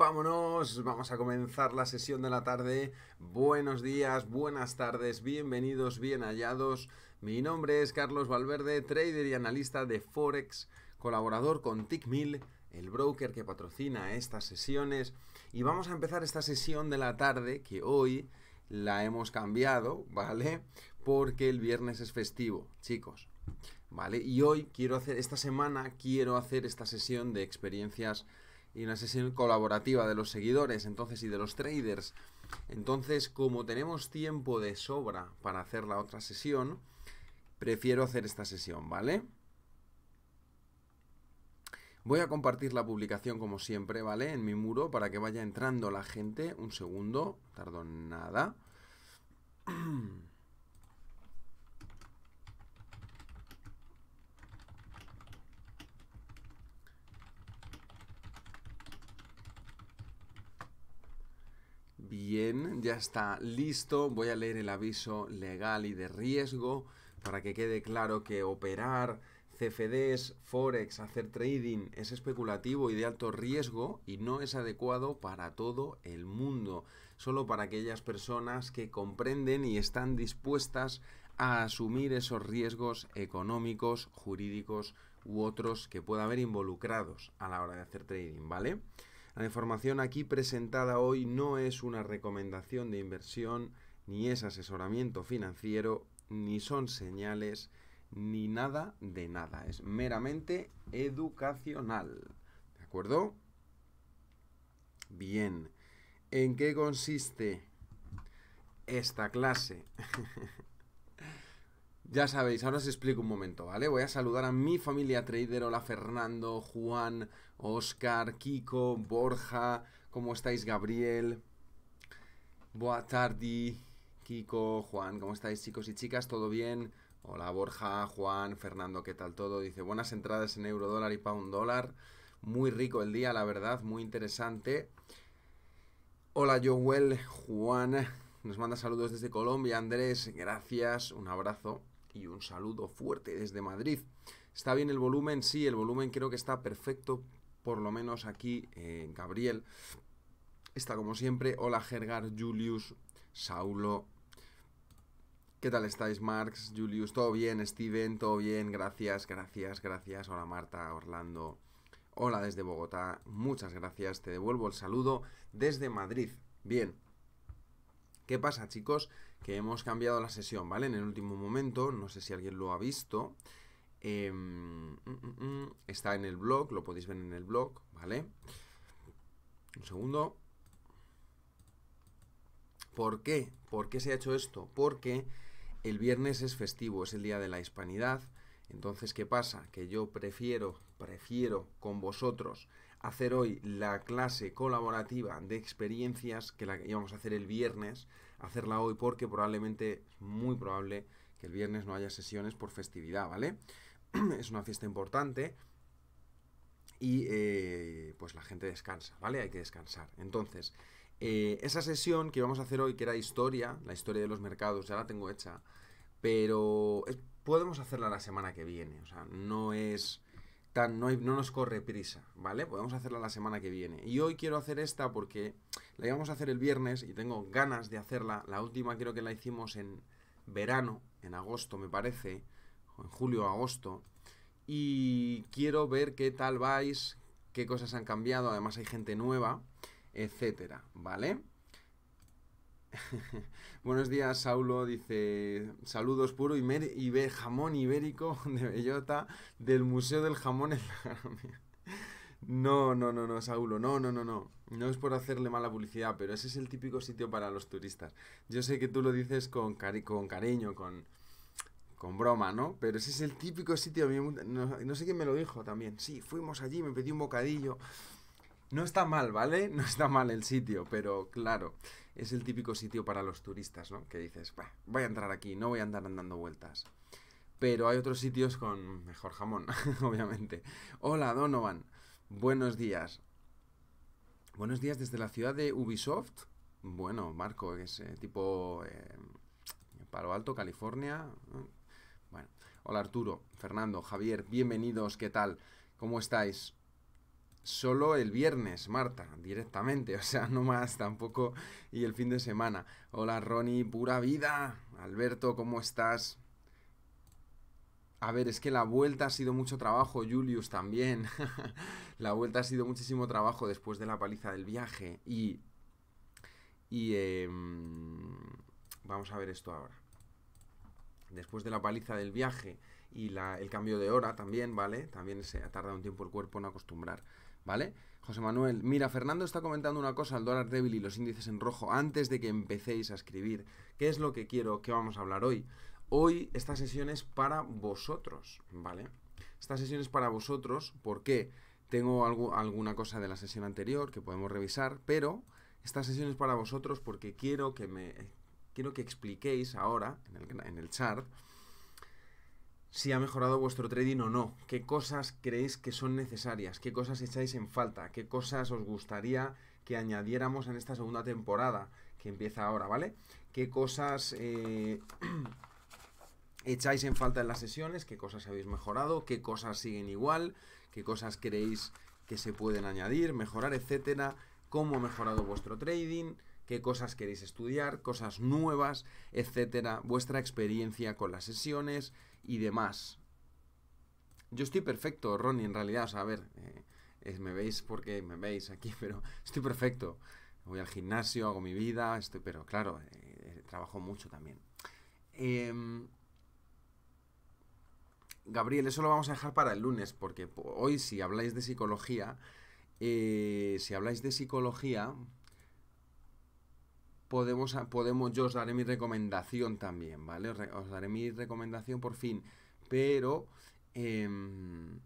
vámonos, vamos a comenzar la sesión de la tarde. Buenos días, buenas tardes, bienvenidos, bien hallados. Mi nombre es Carlos Valverde, trader y analista de Forex, colaborador con TickMill, el broker que patrocina estas sesiones. Y vamos a empezar esta sesión de la tarde que hoy la hemos cambiado, ¿vale? Porque el viernes es festivo, chicos. ¿Vale? Y hoy quiero hacer, esta semana quiero hacer esta sesión de experiencias y una sesión colaborativa de los seguidores entonces y de los traders. Entonces, como tenemos tiempo de sobra para hacer la otra sesión, prefiero hacer esta sesión, ¿vale? Voy a compartir la publicación como siempre, ¿vale? En mi muro para que vaya entrando la gente. Un segundo, tardo nada. Bien, ya está listo. Voy a leer el aviso legal y de riesgo para que quede claro que operar CFDs, Forex, hacer trading es especulativo y de alto riesgo y no es adecuado para todo el mundo, solo para aquellas personas que comprenden y están dispuestas a asumir esos riesgos económicos, jurídicos u otros que pueda haber involucrados a la hora de hacer trading, ¿vale? La información aquí presentada hoy no es una recomendación de inversión, ni es asesoramiento financiero, ni son señales, ni nada de nada. Es meramente educacional. ¿De acuerdo? Bien. ¿En qué consiste esta clase? Ya sabéis, ahora os explico un momento, ¿vale? Voy a saludar a mi familia trader, hola Fernando, Juan, Oscar, Kiko, Borja, ¿cómo estáis Gabriel? Buenas tardi, Kiko, Juan, ¿cómo estáis chicos y chicas? ¿Todo bien? Hola Borja, Juan, Fernando, ¿qué tal todo? Dice, buenas entradas en euro dólar y pound dólar. Muy rico el día, la verdad, muy interesante. Hola Joel, Juan, nos manda saludos desde Colombia, Andrés, gracias, un abrazo y un saludo fuerte desde Madrid. ¿Está bien el volumen? Sí, el volumen creo que está perfecto, por lo menos aquí en eh, Gabriel. Está como siempre. Hola Gergar, Julius, Saulo. ¿Qué tal estáis, Marx, Julius? ¿Todo bien, Steven? ¿Todo bien? Gracias, gracias, gracias. Hola Marta, Orlando. Hola desde Bogotá. Muchas gracias. Te devuelvo el saludo desde Madrid. Bien. ¿Qué pasa, chicos? que hemos cambiado la sesión, ¿vale? En el último momento, no sé si alguien lo ha visto. Em, mm, mm, mm, está en el blog, lo podéis ver en el blog, ¿vale? Un segundo. ¿Por qué? ¿Por qué se ha hecho esto? Porque el viernes es festivo, es el Día de la Hispanidad. Entonces, ¿qué pasa? Que yo prefiero, prefiero con vosotros hacer hoy la clase colaborativa de experiencias que la que íbamos a hacer el viernes hacerla hoy porque probablemente, es muy probable que el viernes no haya sesiones por festividad, ¿vale? es una fiesta importante y eh, pues la gente descansa, ¿vale? Hay que descansar. Entonces, eh, esa sesión que vamos a hacer hoy, que era historia, la historia de los mercados, ya la tengo hecha, pero podemos hacerla la semana que viene, o sea, no es no, no nos corre prisa, ¿vale? Podemos pues hacerla la semana que viene. Y hoy quiero hacer esta porque la íbamos a hacer el viernes y tengo ganas de hacerla. La última creo que la hicimos en verano, en agosto me parece, o en julio o agosto. Y quiero ver qué tal vais, qué cosas han cambiado, además hay gente nueva, etcétera, ¿vale? Buenos días, Saulo. Dice: Saludos puro y ve jamón ibérico de bellota del Museo del Jamón en la No, no, no, no, Saulo, no, no, no, no. No es por hacerle mala publicidad, pero ese es el típico sitio para los turistas. Yo sé que tú lo dices con, cari con cariño, con, con broma, ¿no? Pero ese es el típico sitio. no sé quién me lo dijo también. Sí, fuimos allí, me pedí un bocadillo. No está mal, ¿vale? No está mal el sitio, pero claro es el típico sitio para los turistas, ¿no? Que dices, bah, voy a entrar aquí, no voy a andar andando vueltas. Pero hay otros sitios con mejor jamón, obviamente. Hola, Donovan. Buenos días. Buenos días desde la ciudad de Ubisoft. Bueno, Marco, es eh, tipo eh, Palo Alto, California. Bueno, hola Arturo, Fernando, Javier, bienvenidos, ¿qué tal? ¿Cómo estáis? solo el viernes, Marta, directamente, o sea, no más tampoco y el fin de semana. Hola Ronnie, pura vida. Alberto, ¿cómo estás? A ver, es que la vuelta ha sido mucho trabajo, Julius también. la vuelta ha sido muchísimo trabajo después de la paliza del viaje. Y. Y. Em, vamos a ver esto ahora. Después de la paliza del viaje y el cambio de hora también, ¿vale? También se tardado un tiempo el cuerpo en acostumbrar. ¿vale? José Manuel, mira, Fernando está comentando una cosa, el dólar débil y los índices en rojo, antes de que empecéis a escribir, ¿qué es lo que quiero, qué vamos a hablar hoy? Hoy esta sesión es para vosotros, ¿vale? Esta sesión es para vosotros porque tengo alguna cosa de la sesión anterior que podemos revisar, pero esta sesión es para vosotros porque quiero que me quiero que expliquéis ahora en el, en el chart si ha mejorado vuestro trading o no, qué cosas creéis que son necesarias, qué cosas echáis en falta, qué cosas os gustaría que añadiéramos en esta segunda temporada que empieza ahora, ¿vale? Qué cosas eh, echáis en falta en las sesiones, qué cosas habéis mejorado, qué cosas siguen igual, qué cosas creéis que se pueden añadir, mejorar, etcétera, cómo ha mejorado vuestro trading, qué cosas queréis estudiar, cosas nuevas, etcétera, vuestra experiencia con las sesiones, y demás. Yo estoy perfecto, Ronnie, en realidad, o sea, a ver, eh, me veis porque me veis aquí, pero estoy perfecto. Voy al gimnasio, hago mi vida, estoy, pero claro, eh, eh, trabajo mucho también. Em, Gabriel, eso lo vamos a dejar para el lunes, porque hoy si habláis de psicología, si habláis de psicología, podemos, ah, podemos, yo os daré mi recomendación también, ¿vale? Os, daré mi recomendación por fin, pero... Em,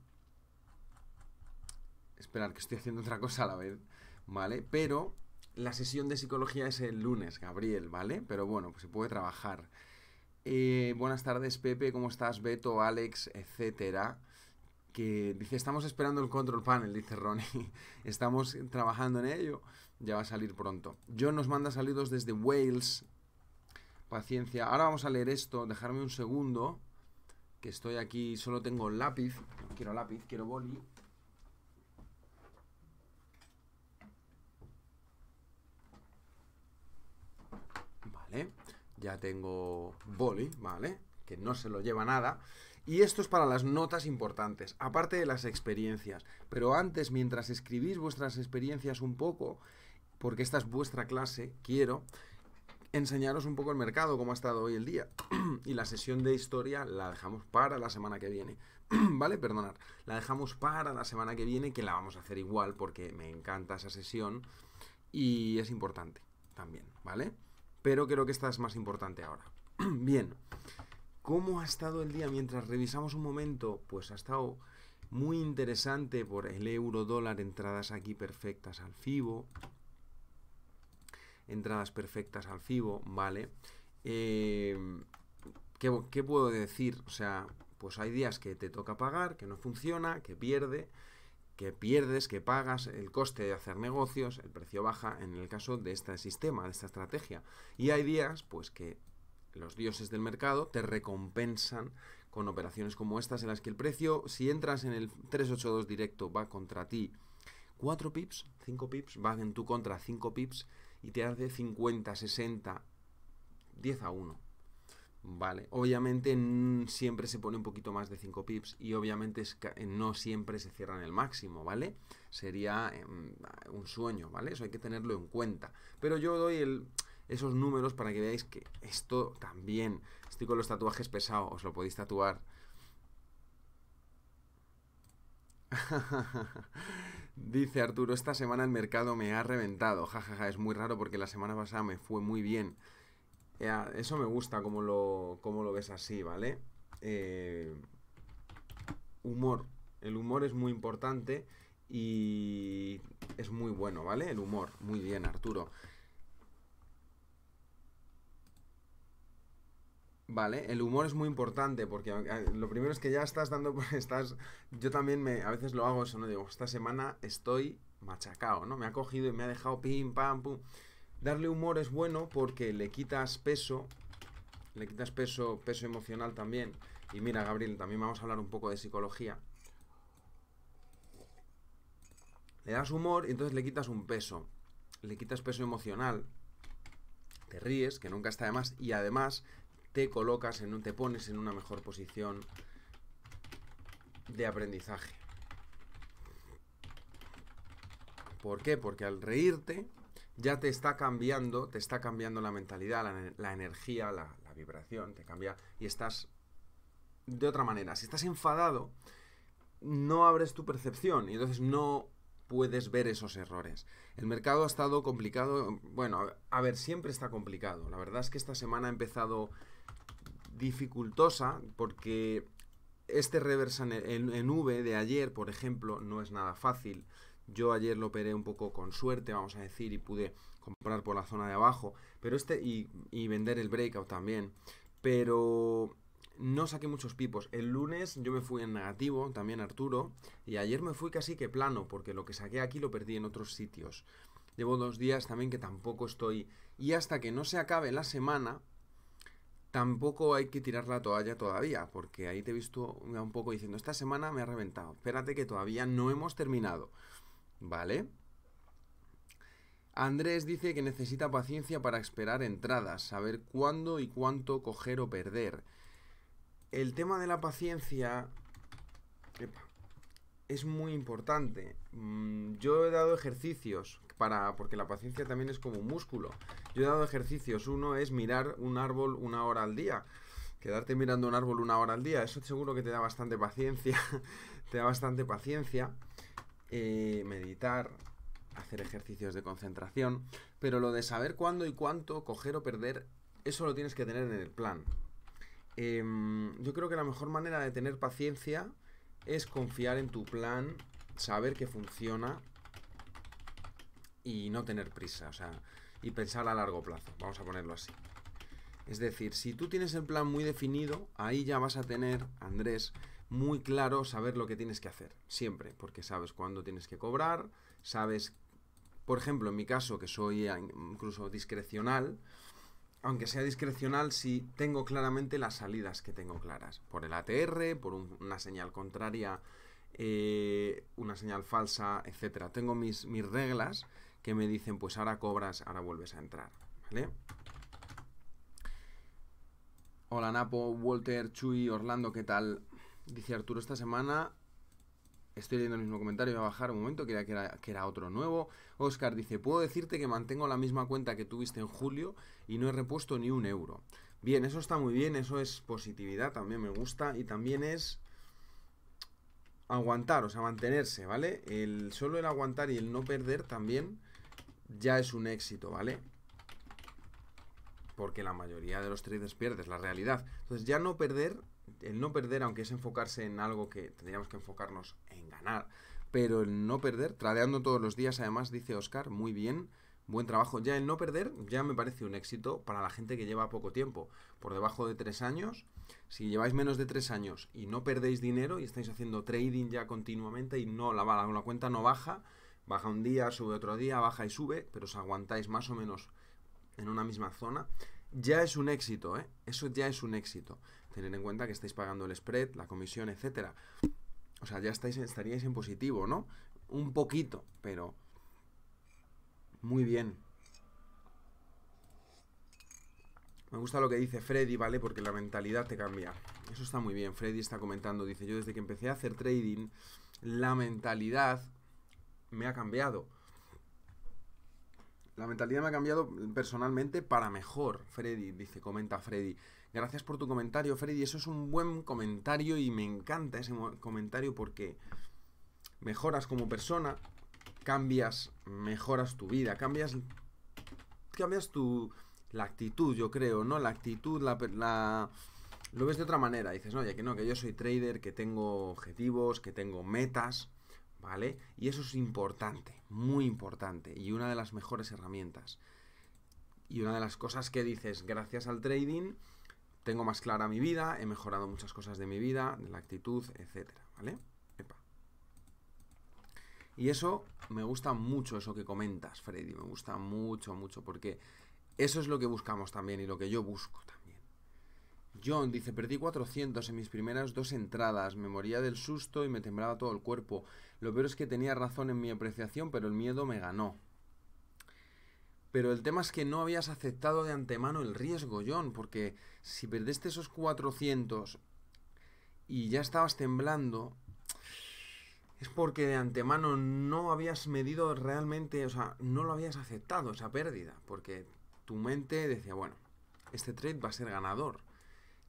esperar, que estoy haciendo otra cosa a la vez, ¿vale? Pero la sesión de psicología es el lunes, Gabriel, ¿vale? Pero bueno, pues se puede trabajar. Eh, buenas tardes, Pepe, ¿cómo estás? Beto, Alex, etcétera. Que dice, estamos esperando el control panel, dice Ronnie. estamos trabajando en ello. Ya va a salir pronto. John nos manda saludos desde Wales. Paciencia. Ahora vamos a leer esto. Dejarme un segundo. Que estoy aquí. Solo tengo lápiz. Quiero lápiz, quiero boli. Vale. Ya tengo boli, ¿vale? Que no se lo lleva nada. Y esto es para las notas importantes, aparte de las experiencias. Pero antes, mientras escribís vuestras experiencias un poco, porque esta es vuestra clase, quiero enseñaros un poco el mercado, cómo ha estado hoy el día. y la sesión de historia la dejamos para la semana que viene. ¿Vale? Perdonad. La dejamos para la semana que viene, que la vamos a hacer igual porque me encanta esa sesión y es importante también, ¿vale? Pero creo que esta es más importante ahora. Bien. ¿Cómo ha estado el día mientras revisamos un momento? Pues ha estado muy interesante por el euro dólar, entradas aquí perfectas al FIBO, entradas perfectas al FIBO, ¿vale? Eh, ¿qué, ¿Qué puedo decir? O sea, pues hay días que te toca pagar, que no funciona, que pierde, que pierdes, que pagas el coste de hacer negocios, el precio baja en el caso de este sistema, de esta estrategia. Y hay días, pues que los dioses del mercado te recompensan con operaciones como estas en las que el precio, si entras en el 382 directo, va contra ti 4 pips, 5 pips, va en tu contra 5 pips, y te hace 50, 60, 10 a 1. Vale, obviamente siempre se pone un poquito más de 5 pips y obviamente eh, no siempre se cierra en el máximo, ¿vale? Sería em, un sueño, ¿vale? Eso hay que tenerlo en cuenta. Pero yo doy esos números para que veáis que esto también, estoy con los tatuajes pesados, os lo podéis tatuar. Dice Arturo, esta semana el mercado me ha reventado. Jajaja, es muy raro porque la semana pasada me fue muy bien. Eh, eso me gusta, como lo, ves así, ¿vale? Eh, humor. El humor es muy importante y es muy bueno, ¿vale? El humor. Muy bien, Arturo. Vale, el humor es muy importante porque eh, lo primero es que ya estás dando, estás, yo también me, a veces lo hago eso, ¿no? Digo, esta semana estoy machacado, ¿no? Me ha cogido y me ha dejado pim, pam, pum. Darle humor es bueno porque le quitas peso, le quitas peso, peso emocional también. Y mira, Gabriel, también vamos a hablar un poco de psicología. Le das humor y entonces le quitas un peso, le quitas peso emocional. Te ríes, que nunca está de más, y además te colocas en un, te pones en una mejor posición de aprendizaje. ¿Por qué? Porque al reírte ya te está cambiando, te está cambiando la mentalidad, la, energía, la, la vibración, te cambia y estás de otra manera. Si estás enfadado, no abres tu percepción y entonces no puedes ver esos errores. El mercado ha estado complicado, bueno, a ver, siempre está complicado. La verdad es que esta semana ha empezado dificultosa porque este reversa en, en, V de ayer, por ejemplo, no es nada fácil. Yo ayer lo operé un poco con suerte, vamos a decir, y pude comprar por la zona de abajo, pero este y, y vender el breakout también. Pero no saqué muchos pipos. El lunes yo me fui en negativo, también Arturo, y ayer me fui casi que plano, porque lo que saqué aquí lo perdí en otros sitios. Llevo dos días también que tampoco estoy. Y hasta que no se acabe la semana, tampoco hay que tirar la toalla todavía, porque ahí te he visto un poco diciendo, esta semana me ha reventado, espérate que todavía no hemos terminado, ¿vale? Andrés dice que necesita paciencia para esperar entradas, saber cuándo y cuánto coger o perder. El tema de la paciencia es muy importante. Mm, yo he dado ejercicios para, porque la paciencia también es como un músculo. Yo he dado ejercicios, uno es mirar un árbol una hora al día. Quedarte mirando un árbol una hora al día, eso seguro que te da bastante paciencia, te da bastante paciencia. Eh, meditar, hacer ejercicios de concentración, pero lo de saber cuándo y cuánto, coger o perder, eso lo tienes que tener en el plan. Em, yo creo que la mejor manera de tener paciencia es confiar en tu plan, saber que funciona y no tener prisa, o sea, y pensar a largo plazo, vamos a ponerlo así. Es decir, si tú tienes el plan muy definido, ahí ya vas a tener, Andrés, muy claro saber lo que tienes que hacer, siempre, porque sabes cuándo tienes que cobrar, sabes, por ejemplo, en mi caso, que soy incluso discrecional, aunque sea discrecional, si tengo claramente las salidas que tengo claras, por el ATR, por una señal contraria, eh, una señal falsa, etcétera. Tengo mis, mis reglas que me dicen, pues ahora cobras, ahora vuelves a entrar, ¿vale? Hola Napo, Walter, Chuy, Orlando, ¿qué tal? Dice Arturo, esta semana Estoy leyendo el mismo comentario, voy a bajar un momento, quería que era, que era otro nuevo. Oscar dice, puedo decirte que mantengo la misma cuenta que tuviste en julio y no he repuesto ni un euro. Bien, eso está muy bien, eso es positividad, también me gusta y también es aguantar, o sea, mantenerse, ¿vale? El solo el aguantar y el no perder también ya es un éxito, ¿vale? Porque la mayoría de los traders pierdes la realidad. Entonces ya no perder, el no perder, aunque es enfocarse en algo que tendríamos que enfocarnos en ganar, pero el no perder, tradeando todos los días, además dice Oscar, muy bien, buen trabajo. Ya el no perder ya me parece un éxito para la gente que lleva poco tiempo, por debajo de tres años. Si lleváis menos de tres años y no perdéis dinero y estáis haciendo trading ya continuamente y no la, la cuenta no baja, baja un día, sube otro día, baja y sube, pero os aguantáis más o menos en una misma zona, ya es un éxito, ¿eh? Eso ya es un éxito. Tener en cuenta que estáis pagando el spread, la comisión, etcétera. O sea, ya estáis, estaríais en positivo, ¿no? Un poquito, pero muy bien. Me gusta lo que dice Freddy, ¿vale? Porque la mentalidad te cambia. Eso está muy bien. Freddy está comentando, dice, yo desde que empecé a hacer trading, la mentalidad me ha cambiado. La mentalidad me ha cambiado personalmente para mejor, Freddy, dice, comenta Freddy. Gracias por tu comentario, Freddy. Eso es un buen comentario y me encanta ese comentario porque mejoras como persona, cambias, mejoras tu vida, cambias, cambias tu, la actitud, yo creo, ¿no? La actitud, la, la, Lo ves de otra manera. Dices, no, ya que no, que yo soy trader, que tengo objetivos, que tengo metas. ¿vale? Y eso es importante, muy importante, y una de las mejores herramientas. Y una de las cosas que dices, gracias al trading, tengo más clara mi vida, he mejorado muchas cosas de mi vida, de la actitud, etcétera, ¿vale? Epa. Y eso, me gusta mucho eso que comentas, Freddy, me gusta mucho, mucho, porque eso es lo que buscamos también y lo que yo busco también. John dice, perdí 400 en mis primeras dos entradas, me moría del susto y me temblaba todo el cuerpo. Lo peor es que tenía razón en mi apreciación, pero el miedo me ganó. Pero el tema es que no habías aceptado de antemano el riesgo, John, porque si perdiste esos 400 y ya estabas temblando, es porque de antemano no habías medido realmente, o sea, no lo habías aceptado esa pérdida, porque tu mente decía, bueno, este trade va a ser ganador,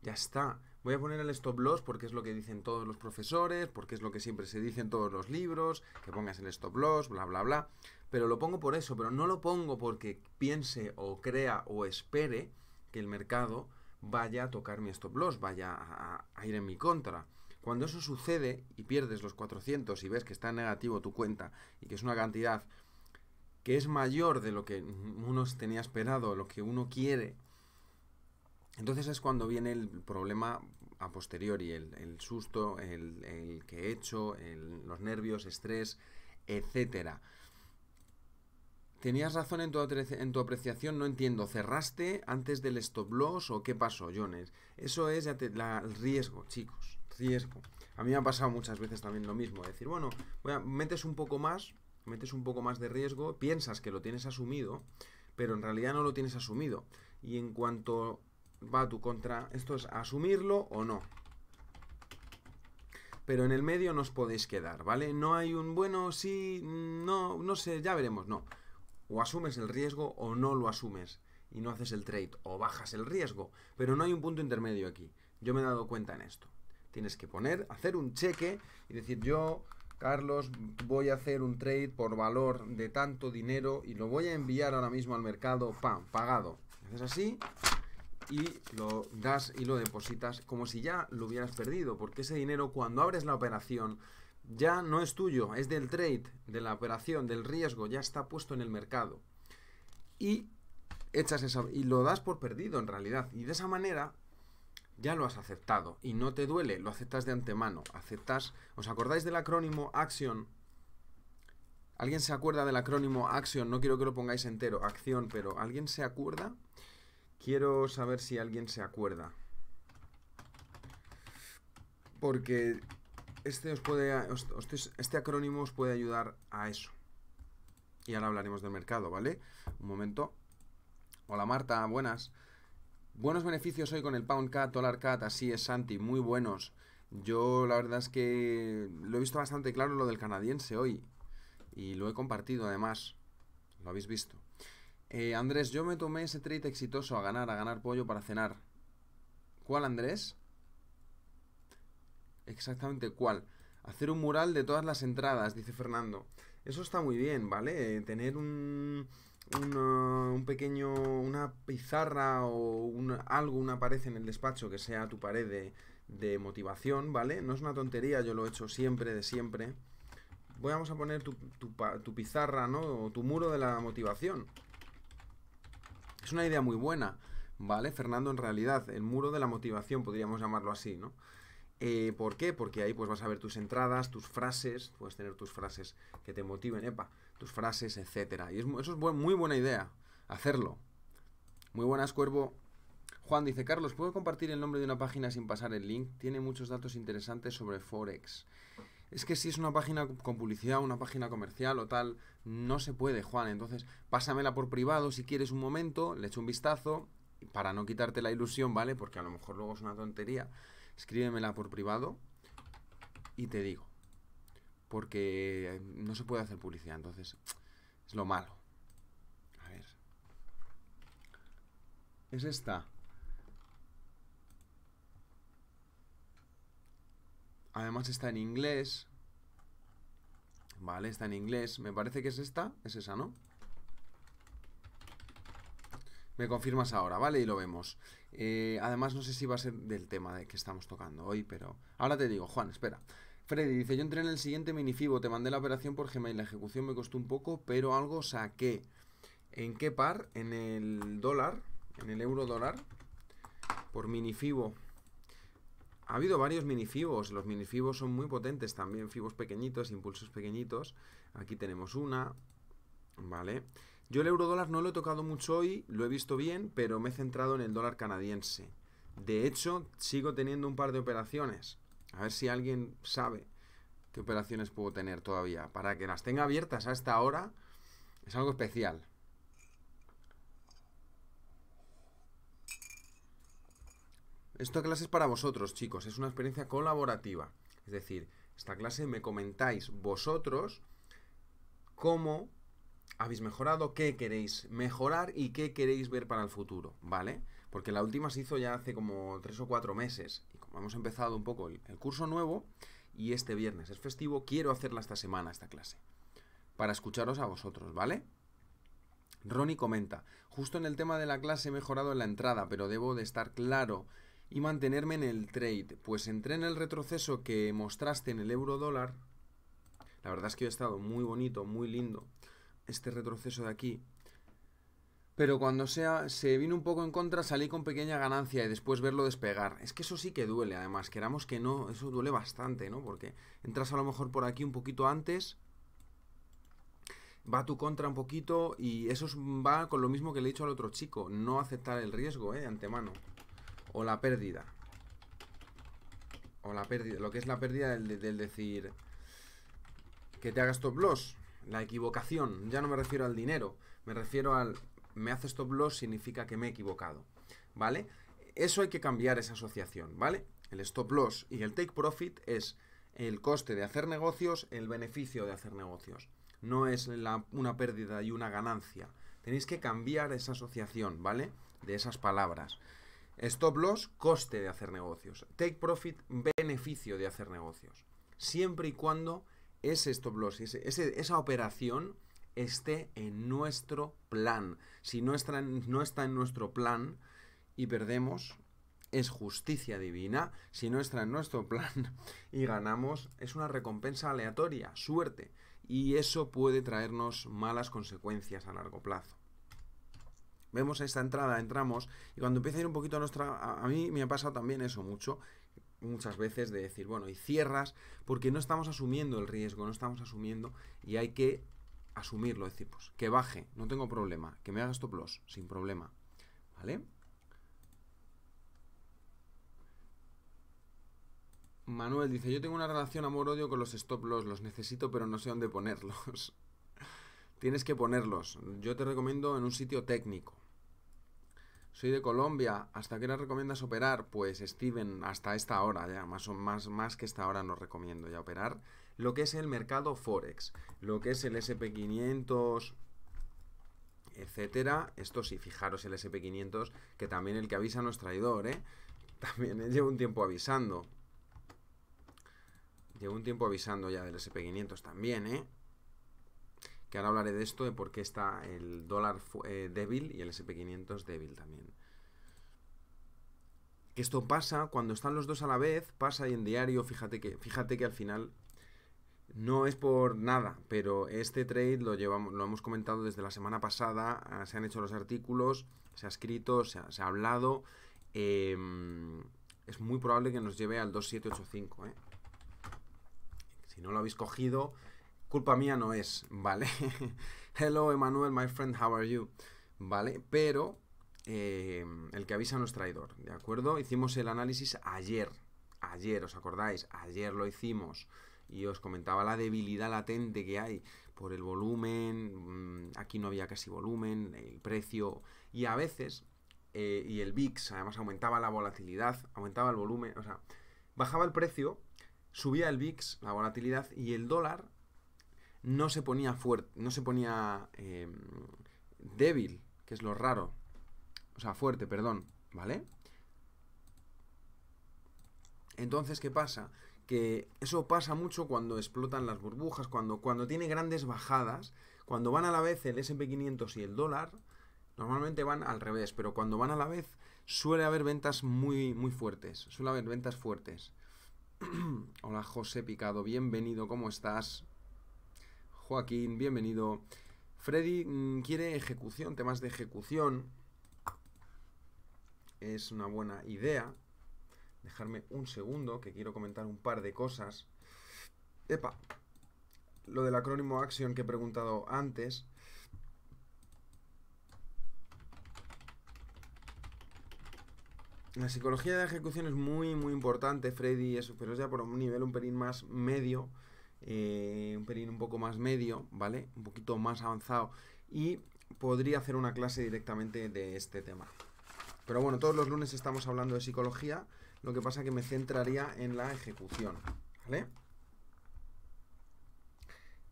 ya está, Voy a poner el stop loss porque es lo que dicen todos los profesores, porque es lo que siempre se dice en todos los libros, que pongas el stop loss, bla, bla, bla. Pero lo pongo por eso, pero no lo pongo porque piense o crea o espere que el mercado vaya a tocar mi stop loss, vaya a, ir en mi contra. Cuando eso sucede y pierdes los 400 y ves que está en negativo tu cuenta y que es una cantidad que es mayor de lo que uno tenía esperado, lo que uno quiere, entonces es cuando viene el problema a posteriori, el, el susto, el, que he hecho, los nervios, estrés, etc. Tenías razón en tu, en tu, apreciación, no entiendo. ¿Cerraste antes del stop loss o qué pasó, Jones? Eso es el riesgo, chicos. Riesgo. A mí me ha pasado muchas veces también lo mismo. Decir, bueno, metes un poco más, metes un poco más de riesgo, piensas que lo tienes asumido, pero en realidad no lo tienes asumido. Y en cuanto va tu contra. Esto es asumirlo o no. Pero en el medio no os podéis quedar, ¿vale? No hay un bueno, sí, no, no sé, ya veremos, no. O asumes el riesgo o no lo asumes y no haces el trade o bajas el riesgo. Pero no hay un punto intermedio aquí. Yo me he dado cuenta en esto. Tienes que poner, hacer un cheque y decir yo, Carlos, voy a hacer un trade por valor de tanto dinero y lo voy a enviar ahora mismo al mercado, pam, pagado. Haces así y lo das y lo depositas como si ya lo hubieras perdido, porque ese dinero cuando abres la operación ya no es tuyo, es del trade, de la operación, del riesgo, ya está puesto en el mercado. Y echas esa y lo das por perdido en realidad, y de esa manera ya lo has aceptado y no te duele, lo aceptas de antemano, aceptas, ¿os acordáis del acrónimo action? ¿Alguien se acuerda del acrónimo action? No quiero que lo pongáis entero, acción, pero ¿alguien se acuerda? Quiero saber si alguien se acuerda. Porque este, os puede, este acrónimo os puede ayudar a eso. Y ahora hablaremos del mercado, ¿vale? Un momento. Hola Marta, buenas. Buenos beneficios hoy con el Pound Cat, Dollar así es Santi, muy buenos. Yo la verdad es que lo he visto bastante claro lo del canadiense hoy. Y lo he compartido además. Lo habéis visto. Eh, Andrés, yo me tomé ese trade exitoso a ganar, a ganar pollo para cenar. ¿Cuál, Andrés? Exactamente cuál. Hacer un mural de todas las entradas, dice Fernando. Eso está muy bien, ¿vale? Eh, tener un, ah, un pequeño, una pizarra o un, algo, una pared en el despacho que sea tu pared de, motivación, ¿vale? No es una tontería, yo lo he hecho siempre, de siempre. Vamos a poner tu, tu pizarra, ¿no? O tu muro de la motivación. Es una idea muy buena, ¿vale? Fernando, en realidad, el muro de la motivación, podríamos llamarlo así, ¿no? Eh, ¿Por qué? Porque ahí pues vas a ver tus entradas, tus frases, puedes tener tus frases que te motiven, epa, tus frases, etcétera. Y es, eso es muy buena idea, hacerlo. Muy buenas, Cuervo. Juan dice, Carlos, ¿puedo compartir el nombre de una página sin pasar el link? Tiene muchos datos interesantes sobre Forex es que si es una página con publicidad, una página comercial o tal, no se puede, Juan. Entonces, pásamela por privado si quieres un momento, le echo un vistazo para no quitarte la ilusión, ¿vale? Porque a lo mejor luego es una tontería. Escríbemela por privado y te digo. Porque no se puede hacer publicidad, entonces es lo malo. A ver. Es esta. Además está en inglés. Vale, está en inglés. Me parece que es esta. Es esa, ¿no? Me confirmas ahora, ¿vale? Y lo vemos. Eh, además, no sé si va a ser del tema de que estamos tocando hoy, pero... Ahora te digo, Juan, espera. Freddy dice, yo entré en el siguiente minifibo, te mandé la operación por Gmail, la ejecución me costó un poco, pero algo saqué. ¿En qué par? En el dólar, en el euro dólar, por minifibo ha habido varios minifibos. Los minifibos son muy potentes también. Fibos pequeñitos, impulsos pequeñitos. Aquí tenemos una. Vale. Yo el euro dólar no lo he tocado mucho hoy. Lo he visto bien, pero me he centrado en el dólar canadiense. De hecho, sigo teniendo un par de operaciones. A ver si alguien sabe qué operaciones puedo tener todavía. Para que las tenga abiertas a esta hora es algo especial. Esta clase es para vosotros, chicos, es una experiencia colaborativa. Es decir, esta clase me comentáis vosotros cómo habéis mejorado, qué queréis mejorar y qué queréis ver para el futuro, ¿vale? Porque la última se hizo ya hace como tres o cuatro meses. Y como hemos empezado un poco el, el curso nuevo y este viernes es festivo, quiero hacerla esta semana, esta clase. Para escucharos a vosotros, ¿vale? Ronnie comenta, justo en el tema de la clase he mejorado en la entrada, pero debo de estar claro y mantenerme en el trade. Pues entré en el retroceso que mostraste en el euro dólar. La verdad es que he estado muy bonito, muy lindo este retroceso de aquí. Pero cuando sea, se vino un poco en contra, salí con pequeña ganancia y después verlo despegar. Es que eso sí que duele, además, queramos que no, eso duele bastante, ¿no? Porque entras a lo mejor por aquí un poquito antes, va a tu contra un poquito y eso va con lo mismo que le he dicho al otro chico, no aceptar el riesgo, ¿eh? De antemano o la pérdida. O la pérdida, lo que es la pérdida del, decir que te haga stop loss, la equivocación. Ya no me refiero al dinero, me refiero al me hace stop loss significa que me he equivocado, ¿vale? Eso hay que cambiar esa asociación, ¿vale? El stop loss y el take profit es el coste de hacer negocios, el beneficio de hacer negocios. No es una pérdida y una ganancia. Tenéis que cambiar esa asociación, ¿vale? De esas palabras. Stop loss, coste de hacer negocios. Take profit, beneficio de hacer negocios. Siempre y cuando ese stop loss, esa operación esté en nuestro plan. Si no está en nuestro plan y perdemos, es justicia divina. Si no está en nuestro plan y ganamos, es una recompensa aleatoria, suerte. Y eso puede traernos malas consecuencias a largo plazo vemos esta entrada, entramos, y cuando empieza a ir un poquito a nuestra... A, mí me ha pasado también eso mucho, muchas veces de decir, bueno, y cierras porque no estamos asumiendo el riesgo, no estamos asumiendo y hay que asumirlo, decir, pues que baje, no tengo problema, que me haga stop loss, sin problema, ¿vale? Manuel dice, yo tengo una relación amor-odio con los stop loss, los necesito pero no sé dónde ponerlos. Tienes que ponerlos, yo te recomiendo en un sitio técnico, soy de Colombia. ¿Hasta qué hora recomiendas operar? Pues Steven, hasta esta hora ya, más o más, más que esta hora no recomiendo ya operar. Lo que es el mercado Forex, lo que es el SP500, etcétera. Esto sí, fijaros el SP500, que también el que avisa no es traidor, ¿eh? También ¿eh? lleva un tiempo avisando. Llevo un tiempo avisando ya del SP500 también, ¿eh? ahora hablaré de esto, de por qué está el dólar eh, débil y el SP500 débil también. Que esto pasa cuando están los dos a la vez, pasa y en diario, fíjate que, fíjate que al final no es por nada, pero este trade lo, llevamos, lo hemos comentado desde la semana pasada, ah, se han hecho los artículos, se ha escrito, se ha, hablado. Em, es muy probable que nos lleve al 2785. ¿eh? Si no lo habéis cogido, culpa mía no es, ¿vale? Hello, Emanuel, my friend, how are you? ¿Vale? Pero eh, el que avisa no es traidor, ¿de acuerdo? Hicimos el análisis ayer, ayer, ¿os acordáis? Ayer lo hicimos y os comentaba la debilidad latente que hay por el volumen, mm, aquí no había casi volumen, el precio y a veces, eh, y el VIX, además aumentaba la volatilidad, aumentaba el volumen, o sea, bajaba el precio, subía el VIX, la volatilidad y el dólar no se ponía fuerte, no se ponía em, débil, que es lo raro. O sea, fuerte, perdón, ¿vale? Entonces, ¿qué pasa? Que eso pasa mucho cuando explotan las burbujas, cuando, cuando tiene grandes bajadas, cuando van a la vez el SP500 y el dólar, normalmente van al revés, pero cuando van a la vez suele haber ventas muy, muy fuertes, suele haber ventas fuertes. Hola José Picado, bienvenido, ¿cómo estás? Joaquín, bienvenido. Freddy mm, quiere ejecución, temas de ejecución. Es una buena idea. Dejarme un segundo, que quiero comentar un par de cosas. Epa, lo del acrónimo Action que he preguntado antes. La psicología de ejecución es muy, muy importante, Freddy, eso, pero es ya por un nivel un pelín más medio. Eh, un pelín un poco más medio, ¿vale? Un poquito más avanzado. Y podría hacer una clase directamente de este tema. Pero bueno, todos los lunes estamos hablando de psicología, lo que pasa que me centraría en la ejecución, ¿vale?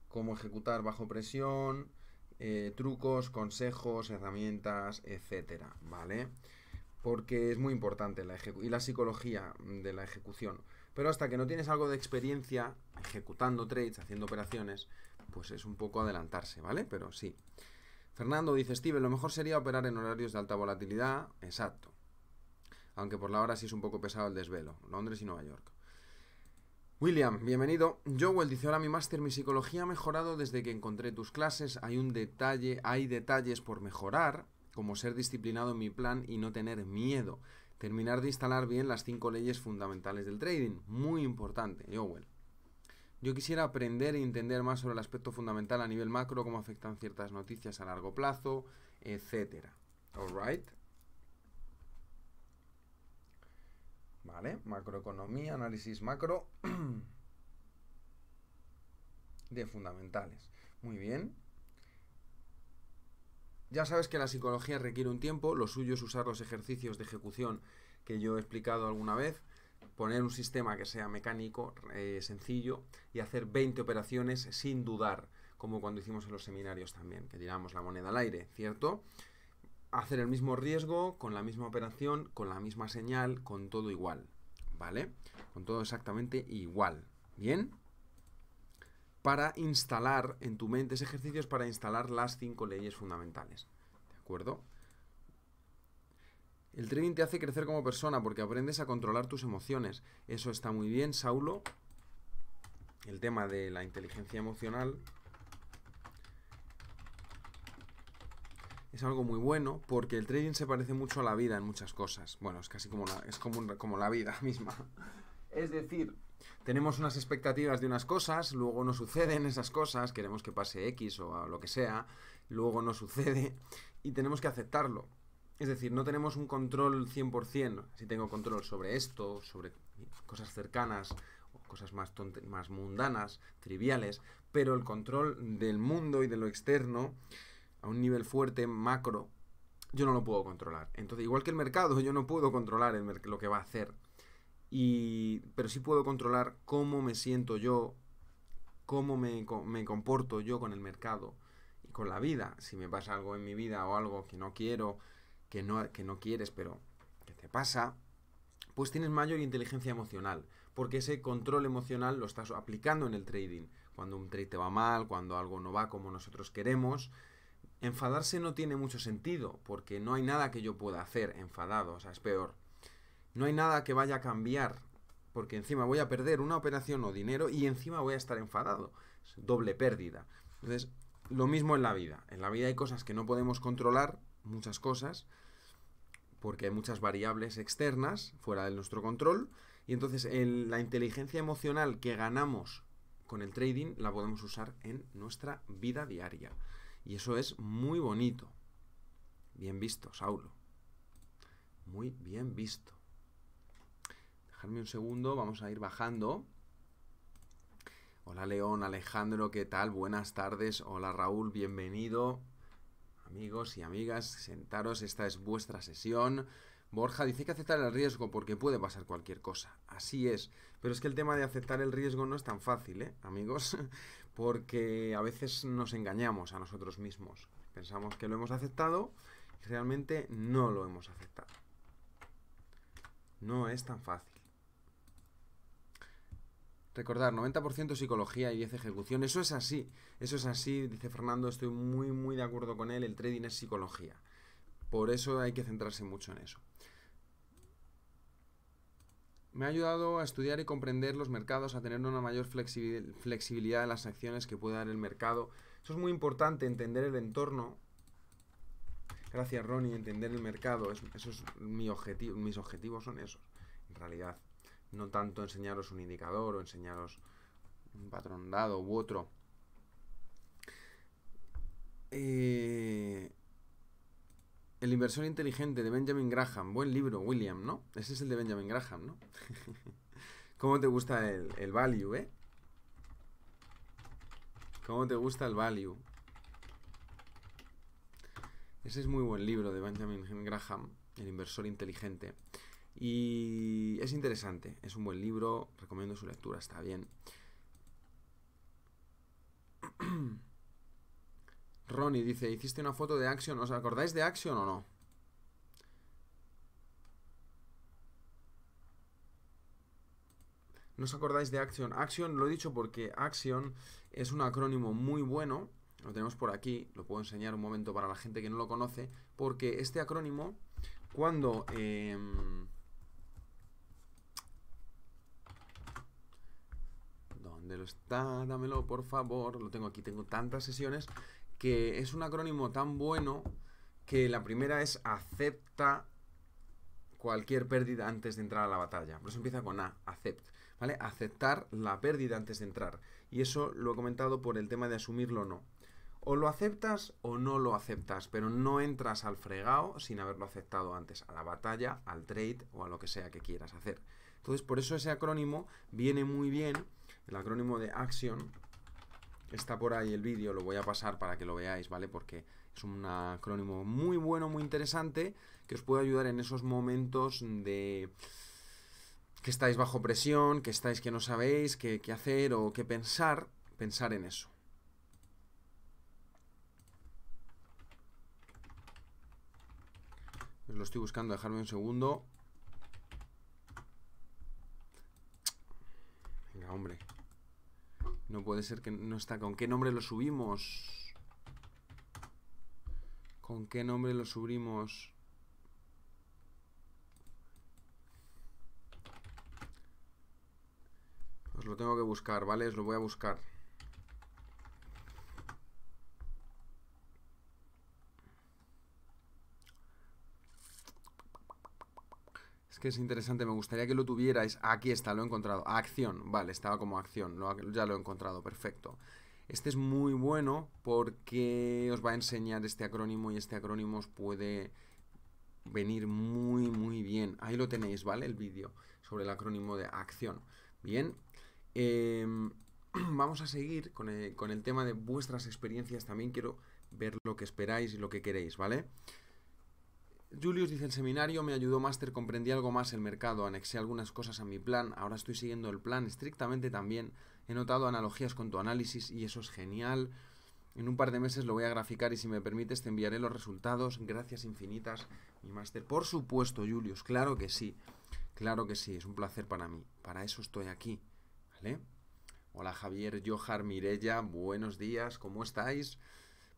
Cómo ejecutar bajo presión, eh, trucos, consejos, herramientas, etcétera, ¿vale? Porque es muy importante la y la psicología de la ejecución. Pero hasta que no tienes algo de experiencia ejecutando trades, haciendo operaciones, pues es un poco adelantarse, ¿vale? Pero sí. Fernando dice, Steve, lo mejor sería operar en horarios de alta volatilidad. Exacto. Aunque por la hora sí es un poco pesado el desvelo. Londres y Nueva York. William, bienvenido. Joel dice, hola mi máster, mi psicología ha mejorado desde que encontré tus clases. Hay un detalle, hay detalles por mejorar, como ser disciplinado en mi plan y no tener miedo terminar de instalar bien las cinco leyes fundamentales del trading. Muy importante, Yo quisiera aprender e entender más sobre el aspecto fundamental a nivel macro, cómo afectan ciertas noticias a largo plazo, etcétera. Vale, macroeconomía, análisis macro de fundamentales. Muy bien. Ya sabes que la psicología requiere un tiempo, lo suyo es usar los ejercicios de ejecución que yo he explicado alguna vez, poner un sistema que sea mecánico, eh, sencillo, y hacer 20 operaciones sin dudar, como cuando hicimos en los seminarios también, que tiramos la moneda al aire, ¿cierto? Hacer el mismo riesgo, con la misma operación, con la misma señal, con todo igual, ¿vale? Con todo exactamente igual, ¿bien? para instalar en tu mente, ese ejercicio para instalar las cinco leyes fundamentales. ¿De acuerdo? El trading te hace crecer como persona porque aprendes a controlar tus emociones. Eso está muy bien, Saulo. El tema de la inteligencia emocional es algo muy bueno porque el trading se parece mucho a la vida en muchas cosas. Bueno, es casi como es como, como la vida misma. Es decir, tenemos unas expectativas de unas cosas, luego no suceden esas cosas, queremos que pase X o lo que sea, luego no sucede y tenemos que aceptarlo. Es decir, no tenemos un control 100%, si tengo control sobre esto, sobre cosas cercanas, cosas más, más mundanas, triviales, pero el control del mundo y de lo externo a un nivel fuerte, macro, yo no lo puedo controlar. Entonces, igual que el mercado, yo no puedo controlar lo que va a hacer pero sí puedo controlar cómo me siento yo, cómo me, comporto yo con el mercado y con la vida. Si me pasa algo en mi vida o algo que no quiero, que no, que no quieres, pero que te pasa, pues tienes mayor inteligencia emocional, porque ese control emocional lo estás aplicando en el trading. Cuando un trade te va mal, cuando algo no va como nosotros queremos, enfadarse no tiene mucho sentido, porque no hay nada que yo pueda hacer enfadado, o sea, es peor. No hay nada que vaya a cambiar, porque encima voy a perder una operación o dinero y encima voy a estar enfadado. Es doble pérdida. Entonces, lo mismo en la vida. En la vida hay cosas que no podemos controlar, muchas cosas, porque hay muchas variables externas fuera de nuestro control. Y entonces la inteligencia emocional que ganamos con el trading la podemos usar en nuestra vida diaria. Y eso es muy bonito. Bien visto, Saulo. Muy bien visto un segundo, vamos a ir bajando. Hola León, Alejandro, ¿qué tal? Buenas tardes. Hola Raúl, bienvenido. Amigos y amigas, sentaros, esta es vuestra sesión. Borja dice que aceptar el riesgo porque puede pasar cualquier cosa. Así es. Pero es que el tema de aceptar el riesgo no es tan fácil, ¿eh, amigos? porque a veces nos engañamos a nosotros mismos. Pensamos que lo hemos aceptado y realmente no lo hemos aceptado. No es tan fácil. Recordar, 90% psicología y 10 ejecución. Eso es así, eso es así, dice Fernando, estoy muy, muy de acuerdo con él, el trading es psicología. Por eso hay que centrarse mucho en eso. Me ha ayudado a estudiar y comprender los mercados, a tener una mayor flexibilidad de las acciones que puede dar el mercado. Eso es muy importante, entender el entorno. Gracias, Ronnie, entender el mercado. eso es mi objetivo, mis objetivos son esos, en realidad no tanto enseñaros un indicador o enseñaros un patrón dado u otro. Eh, el inversor inteligente de Benjamin Graham, buen libro, William, ¿no? Ese es el de Benjamin Graham, ¿no? ¿Cómo te gusta el, el value, eh? ¿Cómo te gusta el value? Ese es muy buen libro de Benjamin Graham, el inversor inteligente. Y es interesante, es un buen libro, recomiendo su lectura, está bien. Ronnie dice, ¿hiciste una foto de Action? ¿Os acordáis de Action o no? ¿No os acordáis de Action? Action, lo he dicho porque Action es un acrónimo muy bueno. Lo tenemos por aquí, lo puedo enseñar un momento para la gente que no lo conoce. Porque este acrónimo, cuando... Em, de lo está? Dámelo, por favor. Lo tengo aquí, tengo tantas sesiones que es un acrónimo tan bueno que la primera es acepta cualquier pérdida antes de entrar a la batalla. Por eso empieza con A, acept, ¿vale? Aceptar la pérdida antes de entrar. Y eso lo he comentado por el tema de asumirlo o no. O lo aceptas o no lo aceptas, pero no entras al fregado sin haberlo aceptado antes, a la batalla, al trade o a lo que sea que quieras hacer. Entonces, por eso ese acrónimo viene muy bien el acrónimo de Action, está por ahí el vídeo, lo voy a pasar para que lo veáis, ¿vale? Porque es un acrónimo muy bueno, muy interesante, que os puede ayudar en esos momentos de que estáis bajo presión, que estáis que no sabéis qué, hacer o qué pensar, pensar en eso. Pues lo estoy buscando, dejadme un segundo. Venga, hombre. No puede ser que no está. ¿Con qué nombre lo subimos? ¿Con qué nombre lo subimos? Os lo tengo que buscar, ¿vale? Os lo voy a buscar. que es interesante, me gustaría que lo tuvierais. Ah, aquí está, lo he encontrado. Ah, acción, vale, estaba como acción, ya lo he encontrado, perfecto. Este es muy bueno porque os va a enseñar este acrónimo y este acrónimo os puede venir muy, muy bien. Ahí lo tenéis, ¿vale? El vídeo sobre el acrónimo de acción. Bien. Em, vamos a seguir con con el tema de vuestras experiencias. También quiero ver lo que esperáis y lo que queréis, ¿vale? Julius dice, el seminario me ayudó máster, comprendí algo más el mercado, anexé algunas cosas a mi plan, ahora estoy siguiendo el plan estrictamente también, he notado analogías con tu análisis y eso es genial. En un par de meses lo voy a graficar y si me permites te enviaré los resultados. Gracias infinitas, mi máster. Por supuesto, Julius, claro que sí. Claro que sí, es un placer para mí. Para eso estoy aquí, ¿vale? Hola Javier, Johar Mirella, buenos días, ¿cómo estáis?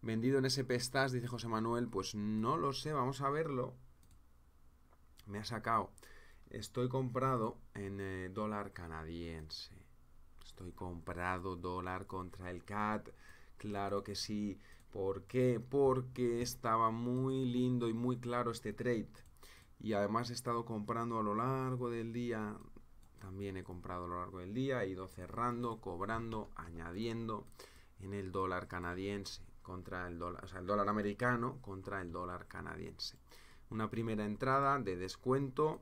Vendido en SP Stars, dice José Manuel. Pues no lo sé, vamos a verlo. Me ha sacado. Estoy comprado en eh, dólar canadiense. Estoy comprado dólar contra el CAD. Claro que sí. ¿Por qué? Porque estaba muy lindo y muy claro este trade. Y además he estado comprando a lo largo del día. También he comprado a lo largo del día. He ido cerrando, cobrando, añadiendo en el dólar canadiense contra el dólar, o sea, el dólar americano contra el dólar canadiense. Una primera entrada de descuento,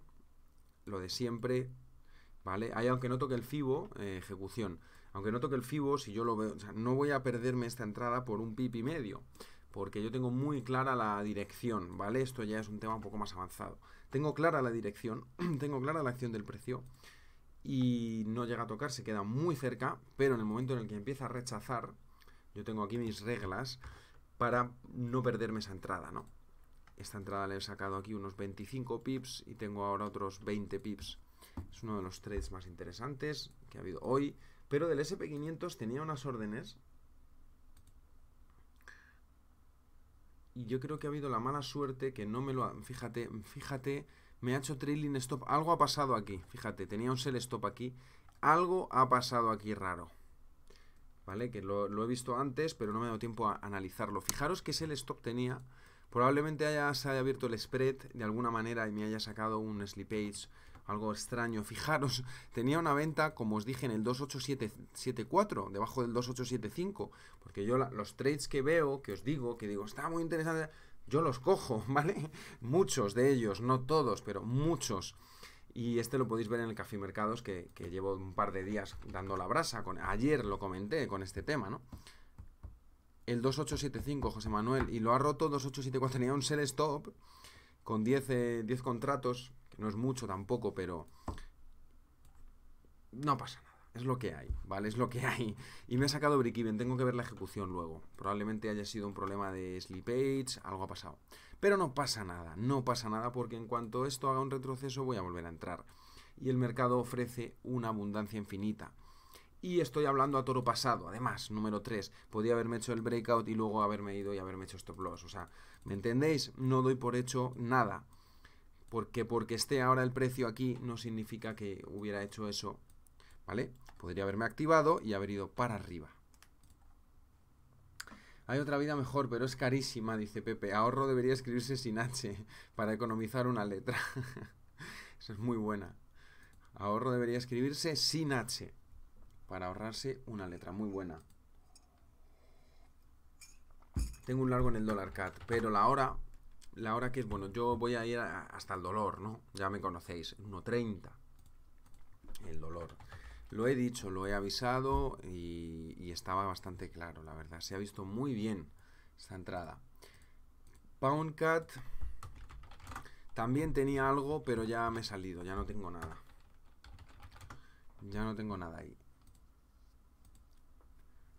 lo de siempre, ¿vale? Hay aunque no toque el FIBO, eh, ejecución. Aunque no toque el FIBO, si yo lo veo, o sea, no voy a perderme esta entrada por un pip y medio, porque yo tengo muy clara la dirección, ¿vale? Esto ya es un tema un poco más avanzado. Tengo clara la dirección, tengo clara la acción del precio y no llega a tocar, se queda muy cerca, pero en el momento en el que empieza a rechazar, yo tengo aquí mis reglas para no perderme esa entrada, ¿no? Esta entrada le he sacado aquí unos 25 pips y tengo ahora otros 20 pips. Es uno de los trades más interesantes que ha habido hoy. Pero del SP500 tenía unas órdenes. Y yo creo que ha habido la mala suerte que no me lo... Ha... Fíjate, fíjate, me ha hecho trailing stop. Algo ha pasado aquí, fíjate, tenía un sell stop aquí. Algo ha pasado aquí raro. ¿vale? Que lo, he visto antes, pero no me ha dado tiempo a analizarlo. Fijaros que es el stock tenía. Probablemente haya, se haya abierto el spread de alguna manera y me haya sacado un slippage, algo extraño. Fijaros, tenía una venta, como os dije, en el 28774, debajo del 2875. Porque yo los trades que veo, que os digo, que digo, está muy interesante, yo los cojo, ¿vale? Muchos de ellos, no todos, pero muchos. Y este lo podéis ver en el Café Mercados, que, llevo un par de días dando la brasa. Con, ayer lo comenté con este tema, ¿no? El 2875, José Manuel, y lo ha roto 2874. Tenía un sell stop con 10, 10 eh, contratos, que no es mucho tampoco, pero no pasa nada. Es lo que hay, ¿vale? Es lo que hay. Y me ha sacado bricky Tengo que ver la ejecución luego. Probablemente haya sido un problema de slippage, algo ha pasado. Pero no pasa nada, no pasa nada porque en cuanto esto haga un retroceso voy a volver a entrar. Y el mercado ofrece una abundancia infinita. Y estoy hablando a toro pasado, además, número 3. Podía haberme hecho el breakout y luego haberme ido y haberme hecho stop loss. O sea, ¿me entendéis? No doy por hecho nada. Porque porque esté ahora el precio aquí no significa que hubiera hecho eso. ¿Vale? Podría haberme activado y haber ido para arriba. Hay otra vida mejor, pero es carísima, dice Pepe. Ahorro debería escribirse sin H para economizar una letra. Eso es muy buena. Ahorro debería escribirse sin H para ahorrarse una letra. Muy buena. Tengo un largo en el dólar cat, pero la hora, la hora que es, bueno, yo voy a ir hasta el dolor, ¿no? Ya me conocéis, 1.30. El dolor. Lo he dicho, lo he avisado y, estaba bastante claro, la verdad. Se ha visto muy bien esta entrada. Poundcat también tenía algo, pero ya me he salido, ya no tengo nada. Ya no tengo nada ahí.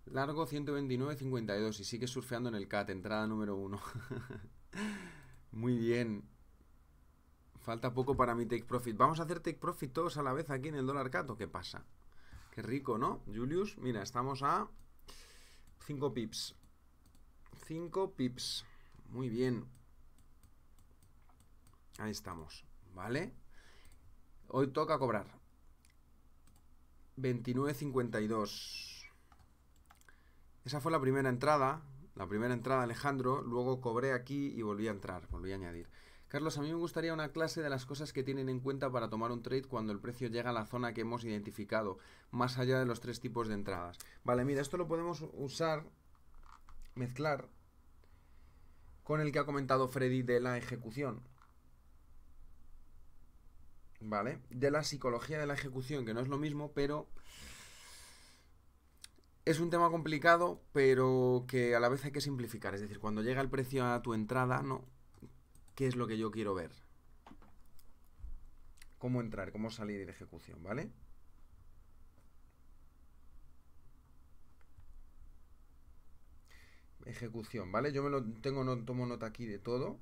Largo 129.52 y sigue surfeando en el CAT, entrada número 1. Muy bien. Falta poco para mi take profit. ¿Vamos a hacer take profit todos a la vez aquí en el dólar CAT o qué pasa? Qué rico, ¿no? Julius, mira, estamos a 5 pips. 5 pips. Muy bien. Ahí estamos, ¿vale? Hoy toca cobrar. 29.52. Esa fue la primera entrada. La primera entrada, Alejandro. Luego cobré aquí y volví a entrar. Volví a añadir. Carlos, a mí me gustaría una clase de las cosas que tienen en cuenta para tomar un trade cuando el precio llega a la zona que hemos identificado, más allá de los tres tipos de entradas. Vale, mira, esto lo podemos usar, mezclar con el que ha comentado Freddy de la ejecución. ¿Vale? De la psicología de la ejecución, que no es lo mismo, pero es un tema complicado, pero que a la vez hay que simplificar. Es decir, cuando llega el precio a tu entrada, no, qué es lo que yo quiero ver. Cómo entrar, cómo salir de ejecución, ¿vale? Ejecución, ¿vale? Yo me lo tengo, no tomo nota aquí de todo,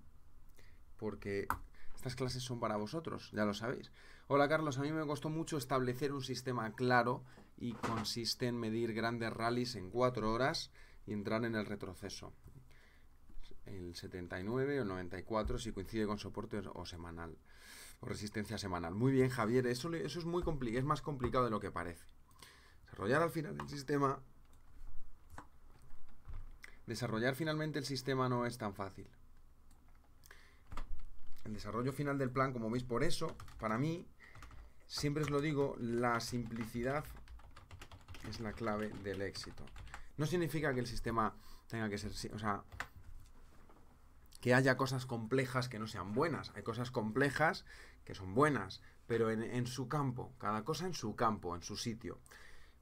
porque estas clases son para vosotros, ya lo sabéis. Hola Carlos, a mí me costó mucho establecer un sistema claro y consiste en medir grandes rallies en cuatro horas y entrar en el retroceso el 79 o el 94 si coincide con soporte o semanal o resistencia semanal. Muy bien, Javier, eso, eso es muy complicado, es más complicado de lo que parece. Desarrollar al final el sistema desarrollar finalmente el sistema no es tan fácil. El desarrollo final del plan, como veis, por eso, para mí, siempre os lo digo, la simplicidad es la clave del éxito. No significa que el sistema tenga que ser, o sea, que haya cosas complejas que no sean buenas. Hay cosas complejas que son buenas, pero en, su campo, cada cosa en su campo, en su sitio.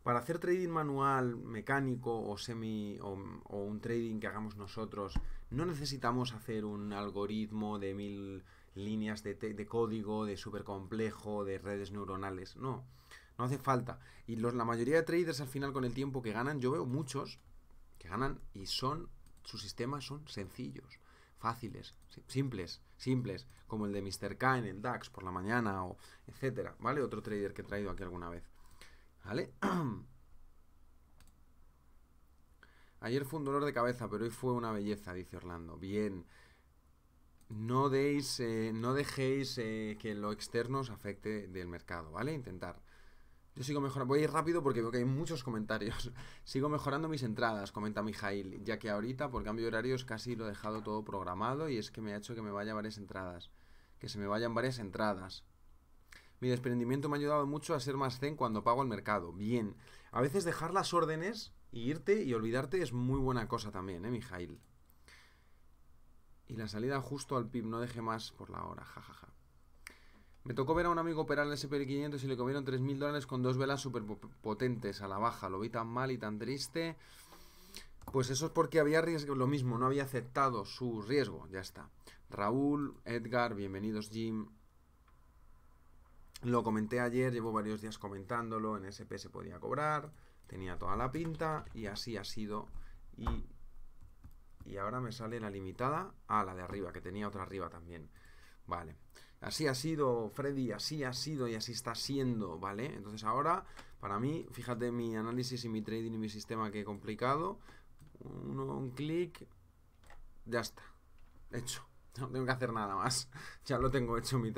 Para hacer trading manual, mecánico o semi o, un trading que hagamos nosotros, no necesitamos hacer un algoritmo de mil líneas de, código, de súper complejo, de redes neuronales. No, no hace falta. Y la mayoría de traders al final con el tiempo que ganan, yo veo muchos que ganan y son, sus sistemas son sencillos fáciles, simples, simples, como el de Mr. K en el DAX por la mañana, o etcétera, ¿vale? Otro trader que he traído aquí alguna vez, ¿vale? Ayer fue un dolor de cabeza, pero hoy fue una belleza, dice Orlando. Bien. No, deis, eh, no dejéis eh, que lo externo os afecte del mercado, ¿vale? Intentar yo sigo mejorando, voy a ir rápido porque veo que hay muchos comentarios. sigo mejorando mis entradas, comenta Mijail, ya que ahorita por cambio de horarios casi lo he dejado todo programado y es que me ha hecho que me vaya varias entradas. Que se me vayan varias entradas. Mi desprendimiento me ha ayudado mucho a ser más zen cuando pago al mercado. Bien. A veces dejar las órdenes y irte y olvidarte es muy buena cosa también, ¿eh, Mijail? Y la salida justo al PIB, no deje más por la hora, jajaja. Me tocó ver a un amigo operar el SP500 y le comieron 3.000 dólares con dos velas súper potentes a la baja. Lo vi tan mal y tan triste. Pues eso es porque había riesgo, lo mismo, no había aceptado su riesgo, ya está. Raúl, Edgar, bienvenidos Jim. Lo comenté ayer, llevo varios días comentándolo, en SP se podía cobrar, tenía toda la pinta y así ha sido. Y, ahora me sale la limitada a ah, la de arriba, que tenía otra arriba también. Vale. Así ha sido, Freddy, así ha sido y así está siendo, ¿vale? Entonces ahora, para mí, fíjate mi análisis y mi trading y mi sistema que complicado. Uno, un clic, ya está, hecho. No tengo que hacer nada más. ya lo tengo hecho mi,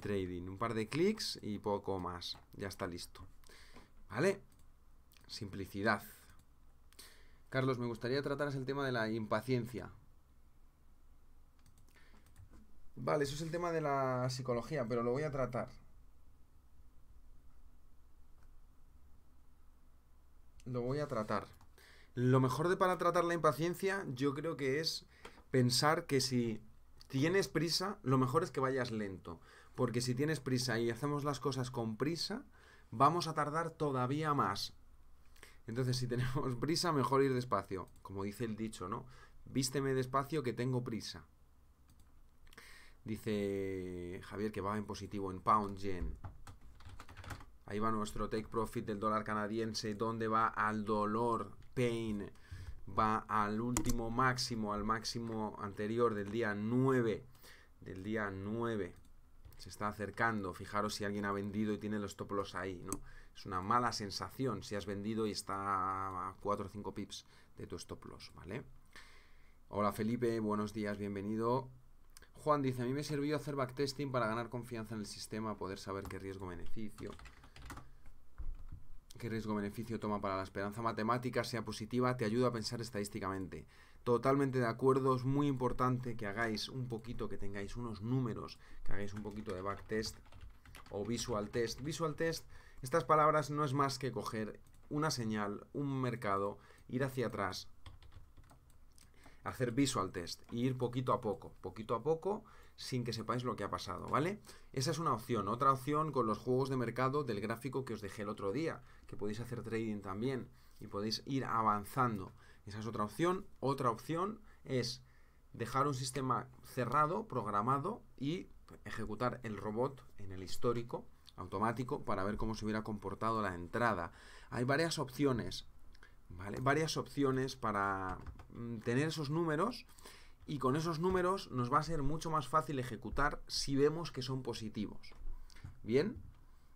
trading. Un par de clics y poco más. Ya está listo. ¿Vale? Simplicidad. Carlos, me gustaría tratar el tema de la impaciencia. Vale, eso es el tema de la psicología, pero lo voy a tratar. Lo voy a tratar. Lo mejor de para tratar la impaciencia, yo creo que es pensar que si tienes prisa, lo mejor es que vayas lento. Porque si tienes prisa y hacemos las cosas con prisa, vamos a tardar todavía más. Entonces, si tenemos prisa, mejor ir despacio. Como dice el dicho, ¿no? Vísteme despacio que tengo prisa. Dice Javier que va en positivo en pound yen. Ahí va nuestro take profit del dólar canadiense, dónde va al dolor, pain, va al último máximo, al máximo anterior del día 9, del día 9. Se está acercando, fijaros si alguien ha vendido y tiene los stop loss ahí, ¿no? Es una mala sensación si has vendido y está a 4 o 5 pips de tu stop loss, ¿vale? Hola Felipe, buenos días, bienvenido. Juan dice, a mí me sirvió hacer backtesting para ganar confianza en el sistema, poder saber qué riesgo-beneficio qué riesgo-beneficio toma para la esperanza matemática sea positiva, te ayuda a pensar estadísticamente. Totalmente de acuerdo, es muy importante que hagáis un poquito, que tengáis unos números, que hagáis un poquito de backtest o visual test. Visual test, estas palabras no es más que coger una señal, un mercado, ir hacia atrás, hacer visual test y ir poquito a poco, poquito a poco, sin que sepáis lo que ha pasado, ¿vale? Esa es una opción. Otra opción con los juegos de mercado del gráfico que os dejé el otro día, que podéis hacer trading también y podéis ir avanzando. Esa es otra opción. Otra opción es dejar un sistema cerrado, programado y ejecutar el robot en el histórico automático para ver cómo se hubiera comportado la entrada. Hay varias opciones, ¿vale? Varias opciones para, Mm, tener esos números y con esos números nos va a ser mucho más fácil ejecutar si vemos que son positivos. Bien,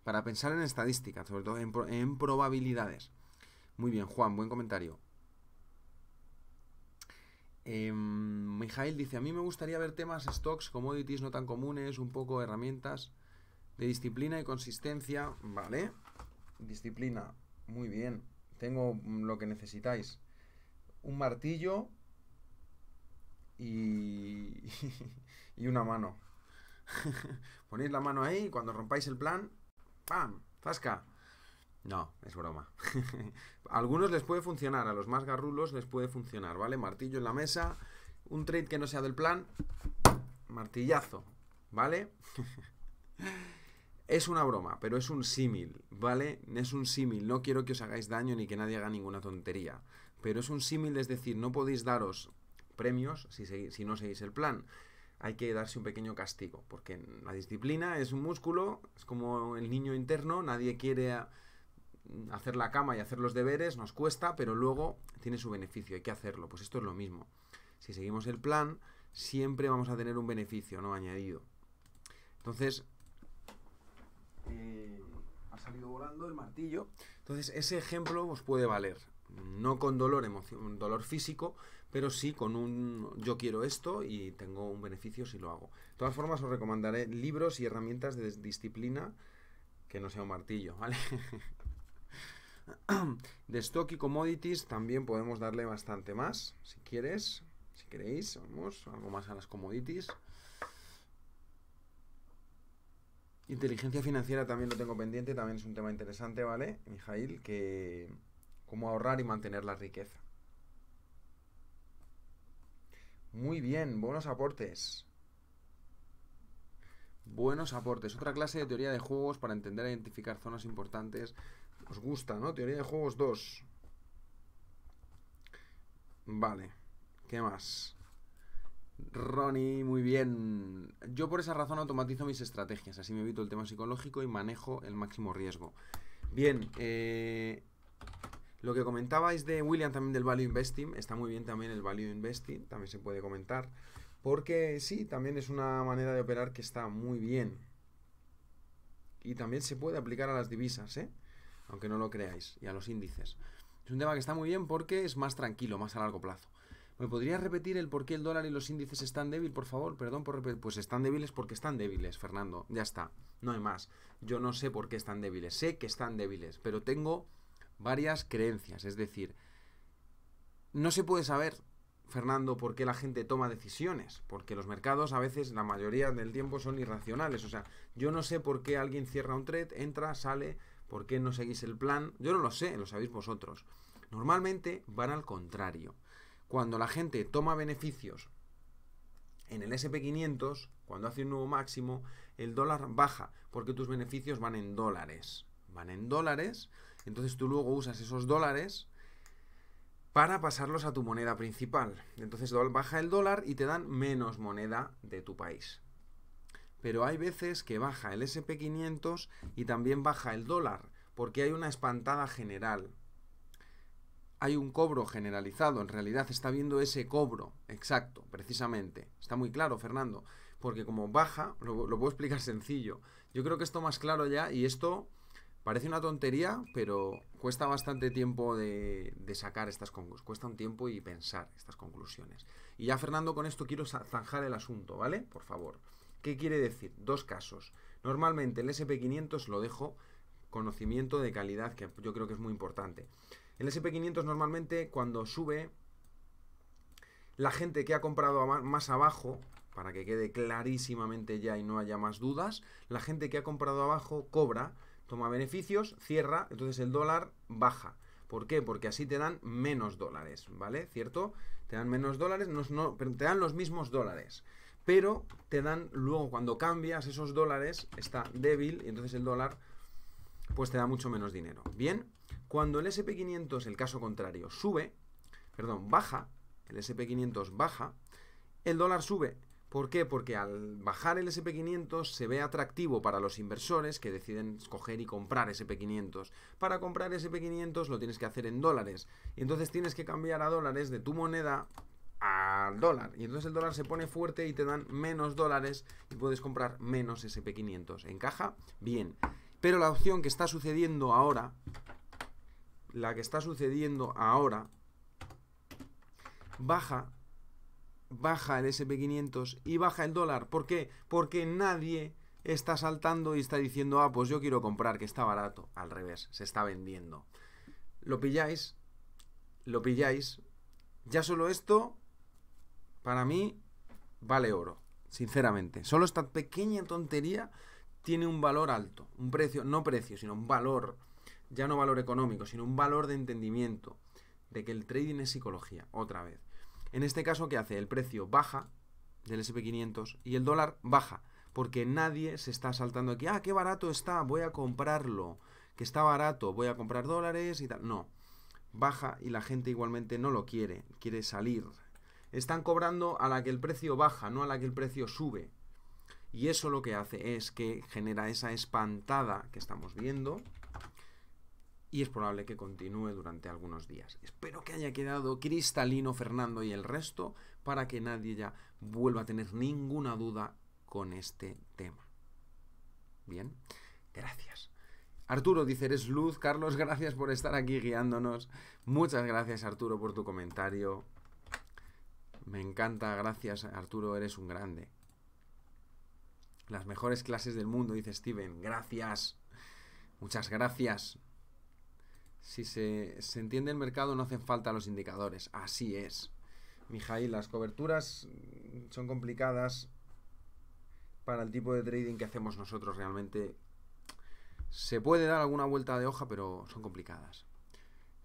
para pensar en estadística, sobre todo en, probabilidades. Muy bien, Juan, buen comentario. Eh, Mijail dice, a mí me gustaría ver temas, stocks, commodities no tan comunes, un poco herramientas de disciplina y consistencia. Vale, disciplina, muy bien, tengo mm, lo que necesitáis un martillo y, y una mano. Ponéis la mano ahí y cuando rompáis el plan, ¡pam! ¡Zasca! No, es broma. a algunos les puede funcionar, a los más garrulos les puede funcionar, ¿vale? Martillo en la mesa, un trade que no sea del plan, martillazo, ¿vale? es una broma, pero es un símil, ¿vale? Es un símil, no quiero que os hagáis daño ni que nadie haga ninguna tontería pero es un símil, es decir, no podéis daros premios si, no seguís el plan. Hay que darse un pequeño castigo, porque la disciplina es un músculo, es como el niño interno, nadie quiere hacer la cama y hacer los deberes, nos cuesta, pero luego tiene su beneficio, hay que hacerlo. Pues esto es lo mismo. Si seguimos el plan, siempre vamos a tener un beneficio, ¿no? Añadido. Entonces, eh, ha salido volando el martillo. Entonces, ese ejemplo os puede valer no con dolor, emoción, dolor físico, pero sí con un yo quiero esto y tengo un beneficio si lo hago. De todas formas, os recomendaré libros y herramientas de disciplina que no sea un martillo, ¿vale? de stock y commodities también podemos darle bastante más, si quieres, si queréis, vamos, algo más a las commodities. Inteligencia financiera también lo tengo pendiente, también es un tema interesante, ¿vale? Mijail, que cómo ahorrar y mantener la riqueza. Muy bien, buenos aportes. Buenos aportes. Otra clase de teoría de juegos para entender e identificar zonas importantes. Os gusta, ¿no? Teoría de juegos 2. Vale. ¿Qué más? Ronnie, muy bien. Yo por esa razón automatizo mis estrategias, así me evito el tema psicológico y manejo el máximo riesgo. Bien, eh, lo que comentabais de William también del Value Investing, está muy bien también el Value Investing, también se puede comentar, porque sí, también es una manera de operar que está muy bien. Y también se puede aplicar a las divisas, ¿eh? aunque no lo creáis, y a los índices. Es un tema que está muy bien porque es más tranquilo, más a largo plazo. ¿Me podrías repetir el por qué el dólar y los índices están débiles, por favor? Perdón por repetir. Pues están débiles porque están débiles, Fernando. Ya está. No hay más. Yo no sé por qué están débiles. Sé que están débiles, pero tengo varias creencias. Es decir, no se puede saber, Fernando, por qué la gente toma decisiones, porque los mercados a veces, la mayoría del tiempo, son irracionales. O sea, yo no sé por qué alguien cierra un trade, entra, sale, por qué no seguís el plan. Yo no lo sé, lo sabéis vosotros. Normalmente van al contrario. Cuando la gente toma beneficios en el SP500, cuando hace un nuevo máximo, el dólar baja porque tus beneficios van en dólares. Van en dólares entonces tú luego usas esos dólares para pasarlos a tu moneda principal. Entonces baja el dólar y te dan menos moneda de tu país. Pero hay veces que baja el SP500 y también baja el dólar, porque hay una espantada general. Hay un cobro generalizado, en realidad está viendo ese cobro, exacto, precisamente. Está muy claro, Fernando, porque como baja, lo, lo puedo explicar sencillo. Yo creo que esto más claro ya y esto Parece una tontería, pero cuesta bastante tiempo de, sacar estas conclusiones. Cuesta un tiempo y pensar estas conclusiones. Y ya, Fernando, con esto quiero zanjar el asunto, ¿vale? Por favor. ¿Qué quiere decir? Dos casos. Normalmente el SP500 lo dejo conocimiento de calidad, que yo creo que es muy importante. El SP500 normalmente cuando sube, la gente que ha comprado más abajo, para que quede clarísimamente ya y no haya más dudas, la gente que ha comprado abajo cobra toma beneficios, cierra, entonces el dólar baja. ¿Por qué? Porque así te dan menos dólares, ¿vale? ¿Cierto? Te dan menos dólares, no, te dan los mismos dólares. Pero te dan, luego cuando cambias esos dólares, está débil y entonces el dólar pues te da mucho menos dinero. Bien, cuando el SP500, el caso contrario, sube, perdón, baja, el SP500 baja, el dólar sube. ¿Por qué? Porque al bajar el SP500 se ve atractivo para los inversores que deciden escoger y comprar SP500. Para comprar SP500 lo tienes que hacer en dólares. Y entonces tienes que cambiar a dólares de tu moneda al dólar. Y entonces el dólar se pone fuerte y te dan menos dólares y puedes comprar menos SP500. ¿Encaja? Bien. Pero la opción que está sucediendo ahora, la que está sucediendo ahora, baja baja el SP500 y baja el dólar. ¿Por qué? Porque nadie está saltando y está diciendo, ah, pues yo quiero comprar, que está barato. Al revés, se está vendiendo. Lo pilláis, lo pilláis. Ya solo esto, para mí, vale oro, sinceramente. Solo esta pequeña tontería tiene un valor alto, un precio, no precio, sino un valor, ya no valor económico, sino un valor de entendimiento, de que el trading es psicología, otra vez. En este caso, ¿qué hace? El precio baja del SP500 y el dólar baja, porque nadie se está saltando aquí, ah, qué barato está, voy a comprarlo, que está barato, voy a comprar dólares y tal. No, baja y la gente igualmente no lo quiere, quiere salir. Están cobrando a la que el precio baja, no a la que el precio sube. Y eso lo que hace es que genera esa espantada que estamos viendo, y es probable que continúe durante algunos días. Espero que haya quedado cristalino Fernando y el resto para que nadie ya vuelva a tener ninguna duda con este tema. Bien, gracias. Arturo dice, eres luz. Carlos, gracias por estar aquí guiándonos. Muchas gracias Arturo por tu comentario. Me encanta, gracias Arturo, eres un grande. Las mejores clases del mundo, dice Steven. Gracias. Muchas gracias. Si se, entiende el mercado no hacen falta los indicadores. Así es. Mijail, las coberturas mm, son complicadas para el tipo de trading que hacemos nosotros realmente. Se puede dar alguna vuelta de hoja, pero son complicadas.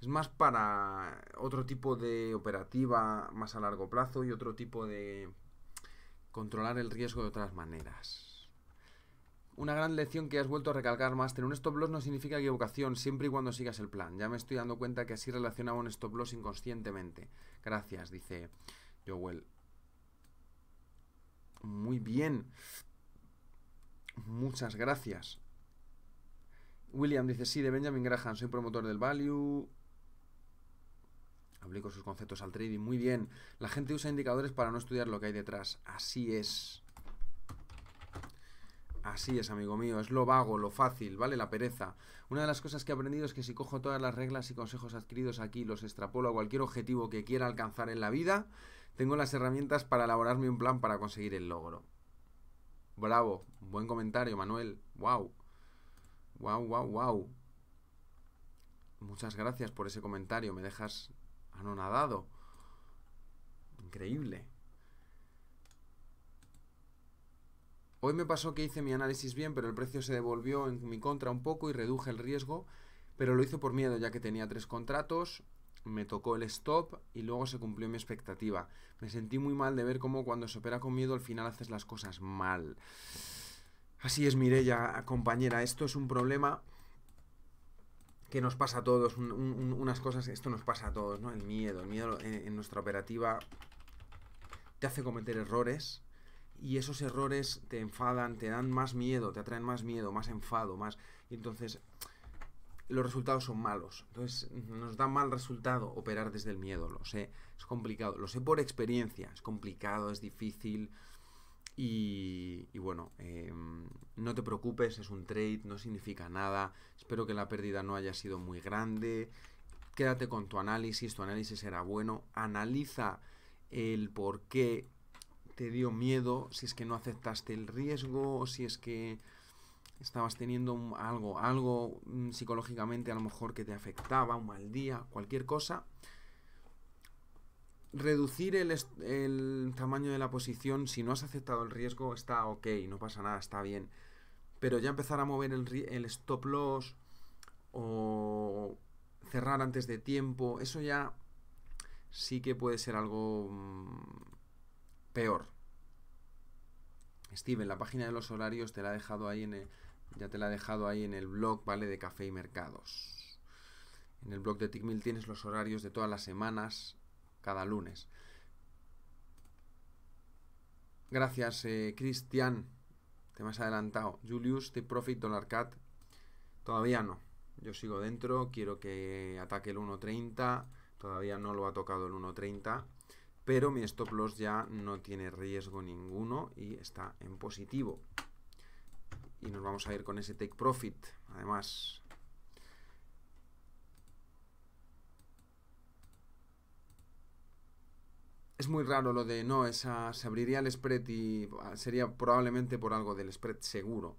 Es más para otro tipo de operativa más a largo plazo y otro tipo de controlar el riesgo de otras maneras. Una gran lección que has vuelto a recalcar, Master. Un stop loss no significa equivocación, siempre y cuando sigas el plan. Ya me estoy dando cuenta que así relacionaba un stop loss inconscientemente. Gracias, dice Joel. Muy bien. Muchas gracias. William dice, sí, de Benjamin Graham, soy promotor del value. Aplico sus conceptos al trading. Muy bien. La gente usa indicadores para no estudiar lo que hay detrás. Así es. Así es, amigo mío, es lo vago, lo fácil, ¿vale? La pereza. Una de las cosas que he aprendido es que si cojo todas las reglas y consejos adquiridos aquí, los extrapolo a cualquier objetivo que quiera alcanzar en la vida, tengo las herramientas para elaborarme un plan para conseguir el logro. Bravo, buen comentario, Manuel. Wow. Wow, wow, wow. Muchas gracias por ese comentario, me dejas anonadado. Increíble. Hoy me pasó que hice mi análisis bien, pero el precio se devolvió en mi contra un poco y reduje el riesgo, pero lo hice por miedo ya que tenía tres contratos, me tocó el stop y luego se cumplió mi expectativa. Me sentí muy mal de ver cómo cuando se opera con miedo al final haces las cosas mal. Así es, Mirella, compañera, esto es un problema que nos pasa a todos, unas cosas, esto nos pasa a todos, ¿no? El miedo, el miedo en nuestra operativa te hace cometer errores y esos errores te enfadan, te dan más miedo, te atraen más miedo, más enfado, más... Y entonces los resultados son malos. Entonces nos da mal resultado operar desde el miedo, lo sé, es complicado, lo sé por experiencia, es complicado, es difícil. Y, bueno, em, no te preocupes, es un trade, no significa nada. Espero que la pérdida no haya sido muy grande. Quédate con tu análisis, tu análisis será bueno. Analiza el por qué te dio miedo, si es que no aceptaste el riesgo, o si es que estabas teniendo algo, algo mm, psicológicamente a lo mejor que te afectaba, un mal día, cualquier cosa. Reducir el, tamaño de la posición, si no has aceptado el riesgo, está ok, no pasa nada, está bien. Pero ya empezar a mover el, el stop loss o cerrar antes de tiempo, eso ya sí que puede ser algo mm, peor. Steven, la página de los horarios te la ha dejado ahí en el, ya te la ha dejado ahí en el blog, ¿vale? De Café y Mercados. En el blog de mil tienes los horarios de todas las semanas, cada lunes. Gracias, eh, Cristian. Te me has adelantado. Julius, de Profit, Dollar Cat. Todavía no. Yo sigo dentro. Quiero que ataque el 1.30. Todavía no lo ha tocado el 1.30 pero mi stop loss ya no tiene riesgo ninguno y está en positivo. Y nos vamos a ir con ese take profit, además. Es muy raro lo de no, esa, se abriría el spread y ah, sería probablemente por algo del spread seguro,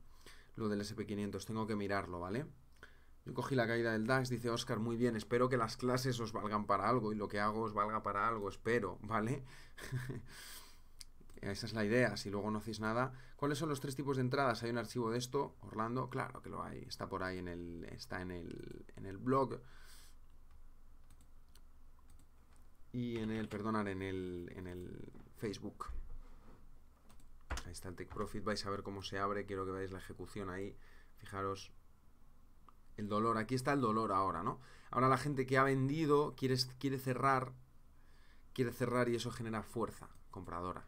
lo del SP500, tengo que mirarlo, ¿vale? cogí la caída del DAX, dice Oscar, muy bien, espero que las clases os valgan para algo y lo que hago os valga para algo, espero, ¿vale? Esa es la idea, si luego no hacéis nada. ¿Cuáles son los tres tipos de entradas? ¿Hay un archivo de esto, Orlando? Claro que lo hay, está por ahí en el, está en el, en el blog. Y en el, perdonar, en el, en el Facebook. Ahí está el Take Profit, vais a ver cómo se abre, quiero que veáis la ejecución ahí. Fijaros, el dolor, aquí está el dolor ahora, ¿no? Ahora la gente que ha vendido quiere, quiere cerrar, quiere cerrar y eso genera fuerza compradora.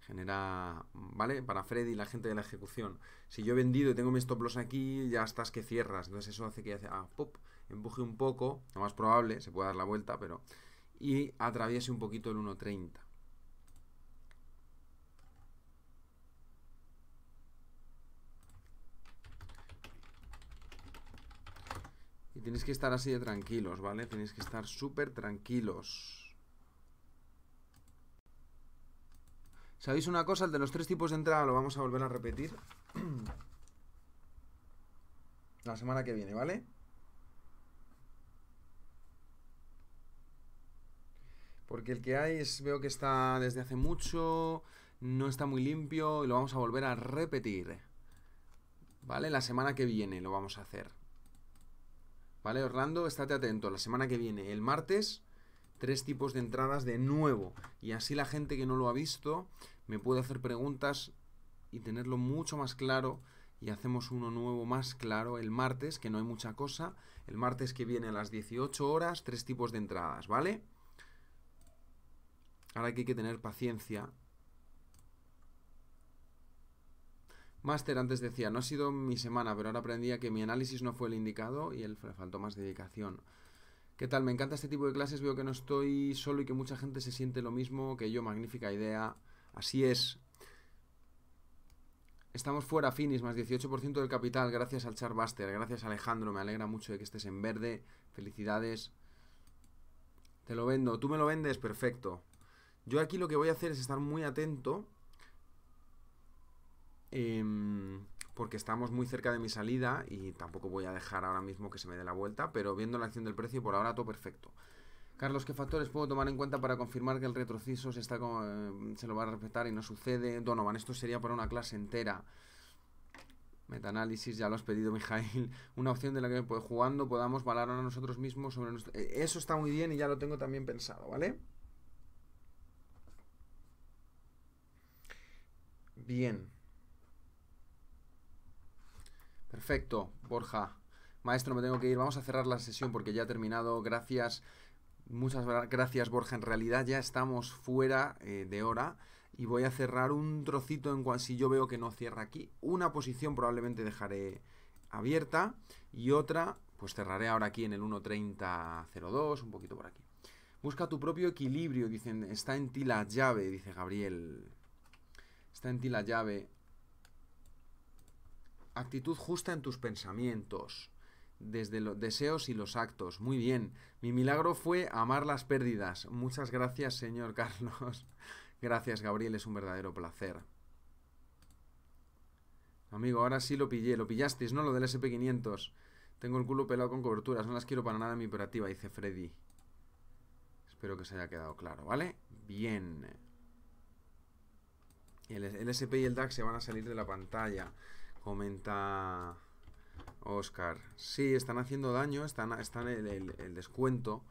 Genera, ¿vale? Para Freddy, la gente de la ejecución. Si yo he vendido y tengo mis stop loss aquí, ya estás que cierras. Entonces eso hace que hace, ah, pop, empuje un poco, lo más probable, se puede dar la vuelta, pero... Y atraviese un poquito el 1.30. Tienes que estar así de tranquilos, ¿vale? Tienes que estar súper tranquilos. ¿Sabéis una cosa? El de los tres tipos de entrada lo vamos a volver a repetir. La semana que viene, ¿vale? Porque el que hay es, veo que está desde hace mucho, no está muy limpio y lo vamos a volver a repetir. ¿Vale? La semana que viene lo vamos a hacer. ¿Vale, Orlando? Estate atento. La semana que viene, el martes, tres tipos de entradas de nuevo. Y así la gente que no lo ha visto me puede hacer preguntas y tenerlo mucho más claro. Y hacemos uno nuevo más claro el martes, que no hay mucha cosa. El martes que viene a las 18 horas, tres tipos de entradas, ¿vale? Ahora que hay que tener paciencia Máster antes decía, no ha sido mi semana, pero ahora aprendía que mi análisis no fue el indicado y él le faltó más dedicación. ¿Qué tal? Me encanta este tipo de clases, veo que no estoy solo y que mucha gente se siente lo mismo que yo, magnífica idea. Así es. Estamos fuera, Finis, más 18% del capital, gracias al Charbuster, gracias Alejandro, me alegra mucho de que estés en verde, felicidades. Te lo vendo, tú me lo vendes, perfecto. Yo aquí lo que voy a hacer es estar muy atento Em, porque estamos muy cerca de mi salida y tampoco voy a dejar ahora mismo que se me dé la vuelta, pero viendo la acción del precio por ahora todo perfecto. Carlos, ¿qué factores puedo tomar en cuenta para confirmar que el retroceso se, está, em, se lo va a respetar y no sucede? Donovan, esto sería para una clase entera. Metaanálisis, ya lo has pedido, Mijail. Una opción de la que pues, jugando podamos valorar a nosotros mismos sobre eh, Eso está muy bien y ya lo tengo también pensado, ¿vale? Bien. Perfecto, Borja. Maestro, me tengo que ir. Vamos a cerrar la sesión porque ya ha terminado. Gracias. Muchas gracias, Borja. En realidad ya estamos fuera eh, de hora y voy a cerrar un trocito en cual si yo veo que no cierra aquí. Una posición probablemente dejaré abierta y otra pues cerraré ahora aquí en el 1.30.02, un poquito por aquí. Busca tu propio equilibrio, dicen, está en ti la llave, dice Gabriel. Está en ti la llave actitud justa en tus pensamientos, desde los deseos y los actos. Muy bien. Mi milagro fue amar las pérdidas. Muchas gracias, señor Carlos. Gracias, Gabriel. Es un verdadero placer. Amigo, ahora sí lo pillé. Lo pillasteis, ¿no? Lo del SP500. Tengo el culo pelado con coberturas. No las quiero para nada en mi operativa, dice Freddy. Espero que se haya quedado claro, ¿vale? Bien. El, SP y el DAX se van a salir de la pantalla. Comenta Oscar. Sí, están haciendo daño, están, están el, descuento.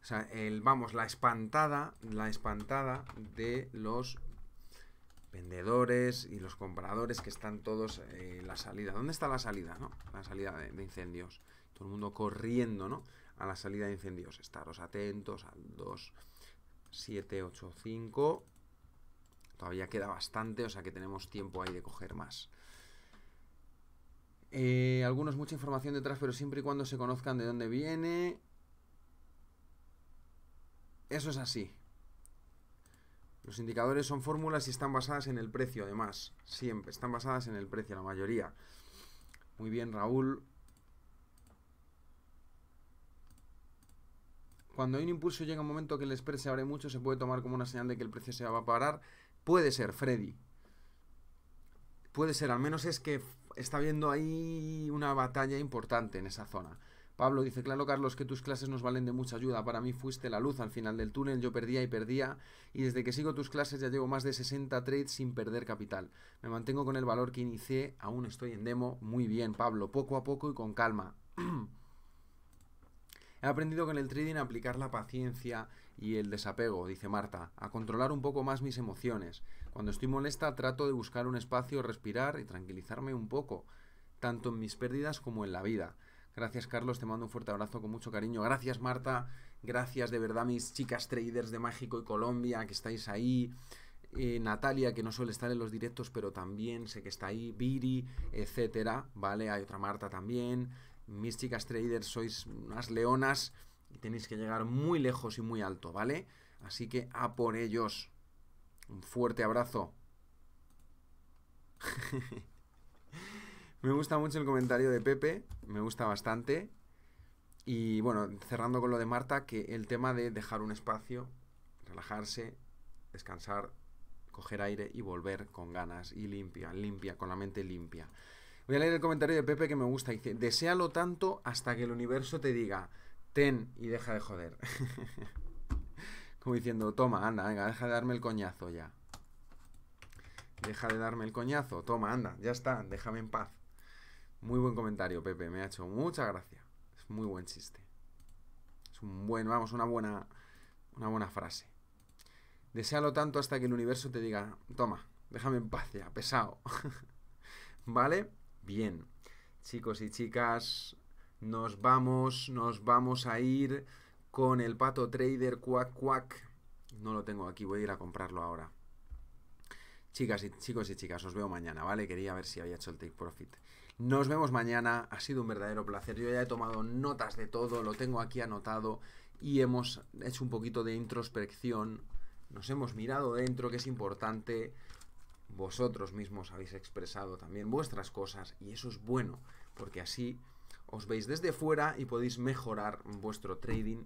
O sea, vamos, la espantada, la espantada de los vendedores y los compradores que están todos en eh, la salida. ¿Dónde está la salida, no? La salida de, incendios. Todo el mundo corriendo, ¿no? A la salida de incendios. Estaros atentos al 5 Todavía queda bastante, o sea que tenemos tiempo ahí de coger más. Eh, algunos mucha información detrás, pero siempre y cuando se conozcan de dónde viene. Eso es así. Los indicadores son fórmulas y están basadas en el precio, además. Siempre, están basadas en el precio, la mayoría. Muy bien, Raúl. Cuando hay un impulso llega un momento que el spread se abre mucho, se puede tomar como una señal de que el precio se va a parar. Puede ser, Freddy. Puede ser, al menos es que está habiendo ahí una batalla importante en esa zona. Pablo dice, claro Carlos, que tus clases nos valen de mucha ayuda. Para mí fuiste la luz al final del túnel, yo perdía y perdía, y desde que sigo tus clases ya llevo más de 60 trades sin perder capital. Me mantengo con el valor que inicié, aún estoy en demo. Muy bien, Pablo, poco a poco y con calma. He aprendido con el trading a aplicar la paciencia y el desapego, dice Marta, a controlar un poco más mis emociones. Cuando estoy molesta trato de buscar un espacio, respirar y tranquilizarme un poco, tanto en mis pérdidas como en la vida. Gracias Carlos, te mando un fuerte abrazo con mucho cariño. Gracias Marta, gracias de verdad mis chicas traders de México y Colombia que estáis ahí. Eh, Natalia, que no suele estar en los directos, pero también sé que está ahí. Viri, etcétera, ¿vale? Hay otra Marta también. Mis chicas traders sois unas leonas y tenéis que llegar muy lejos y muy alto, ¿vale? Así que a por ellos. Un fuerte abrazo. me gusta mucho el comentario de Pepe, me gusta bastante. Y bueno, cerrando con lo de Marta, que el tema de dejar un espacio, relajarse, descansar, coger aire y volver con ganas y limpia, limpia, con la mente limpia. Voy a leer el comentario de Pepe que me gusta. Dice, deséalo tanto hasta que el universo te diga, ten y deja de joder. Como diciendo, toma, anda, venga, deja de darme el coñazo ya. Deja de darme el coñazo, toma, anda, ya está, déjame en paz. Muy buen comentario, Pepe, me ha hecho mucha gracia. Es muy buen chiste. Es un buen, vamos, una buena, una buena frase. Desealo tanto hasta que el universo te diga, toma, déjame en paz ya, pesado. ¿Vale? Bien. Chicos y chicas, nos vamos, nos vamos a ir con el pato trader cuac cuac. No lo tengo aquí, voy a ir a comprarlo ahora. Chicas y chicos y chicas, os veo mañana, ¿vale? Quería ver si había hecho el take profit. Nos vemos mañana, ha sido un verdadero placer. Yo ya he tomado notas de todo, lo tengo aquí anotado y hemos hecho un poquito de introspección. Nos hemos mirado dentro, que es importante. Vosotros mismos habéis expresado también vuestras cosas y eso es bueno, porque así os veis desde fuera y podéis mejorar vuestro trading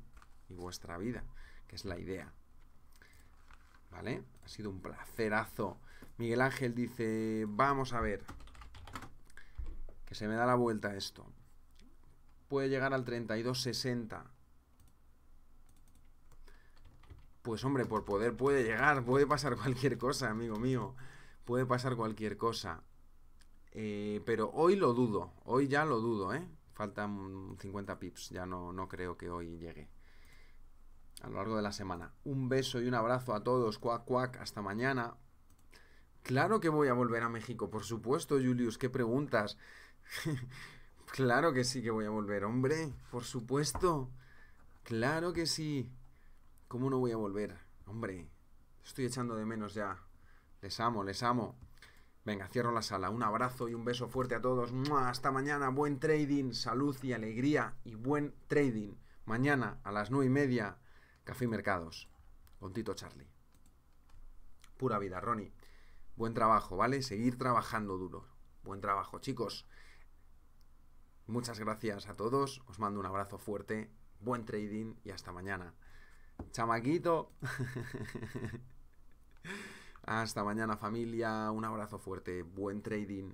y vuestra vida, que es la idea. ¿Vale? Ha sido un placerazo. Miguel Ángel dice, vamos a ver, que se me da la vuelta esto. Puede llegar al 32.60. Pues hombre, por poder puede llegar, puede pasar cualquier cosa, amigo mío. Puede pasar cualquier cosa. Eh, pero hoy lo dudo, hoy ya lo dudo, ¿eh? faltan 50 pips, ya no, no creo que hoy llegue. A lo largo de la semana. Un beso y un abrazo a todos, cuac, cuac, hasta mañana. Claro que voy a volver a México, por supuesto, Julius, qué preguntas. claro que sí que voy a volver, hombre, por supuesto. Claro que sí. ¿Cómo no voy a volver? Hombre, estoy echando de menos ya. Les amo, les amo. Venga, cierro la sala. Un abrazo y un beso fuerte a todos. Hasta mañana. Buen trading, salud y alegría y buen trading. Mañana a las nueve y media, Café y Mercados. Con Tito Charlie. Pura vida, Ronnie. Buen trabajo, ¿vale? Seguir trabajando duro. Buen trabajo, chicos. Muchas gracias a todos. Os mando un abrazo fuerte. Buen trading y hasta mañana. Chamaquito. Hasta mañana familia, un abrazo fuerte, buen trading.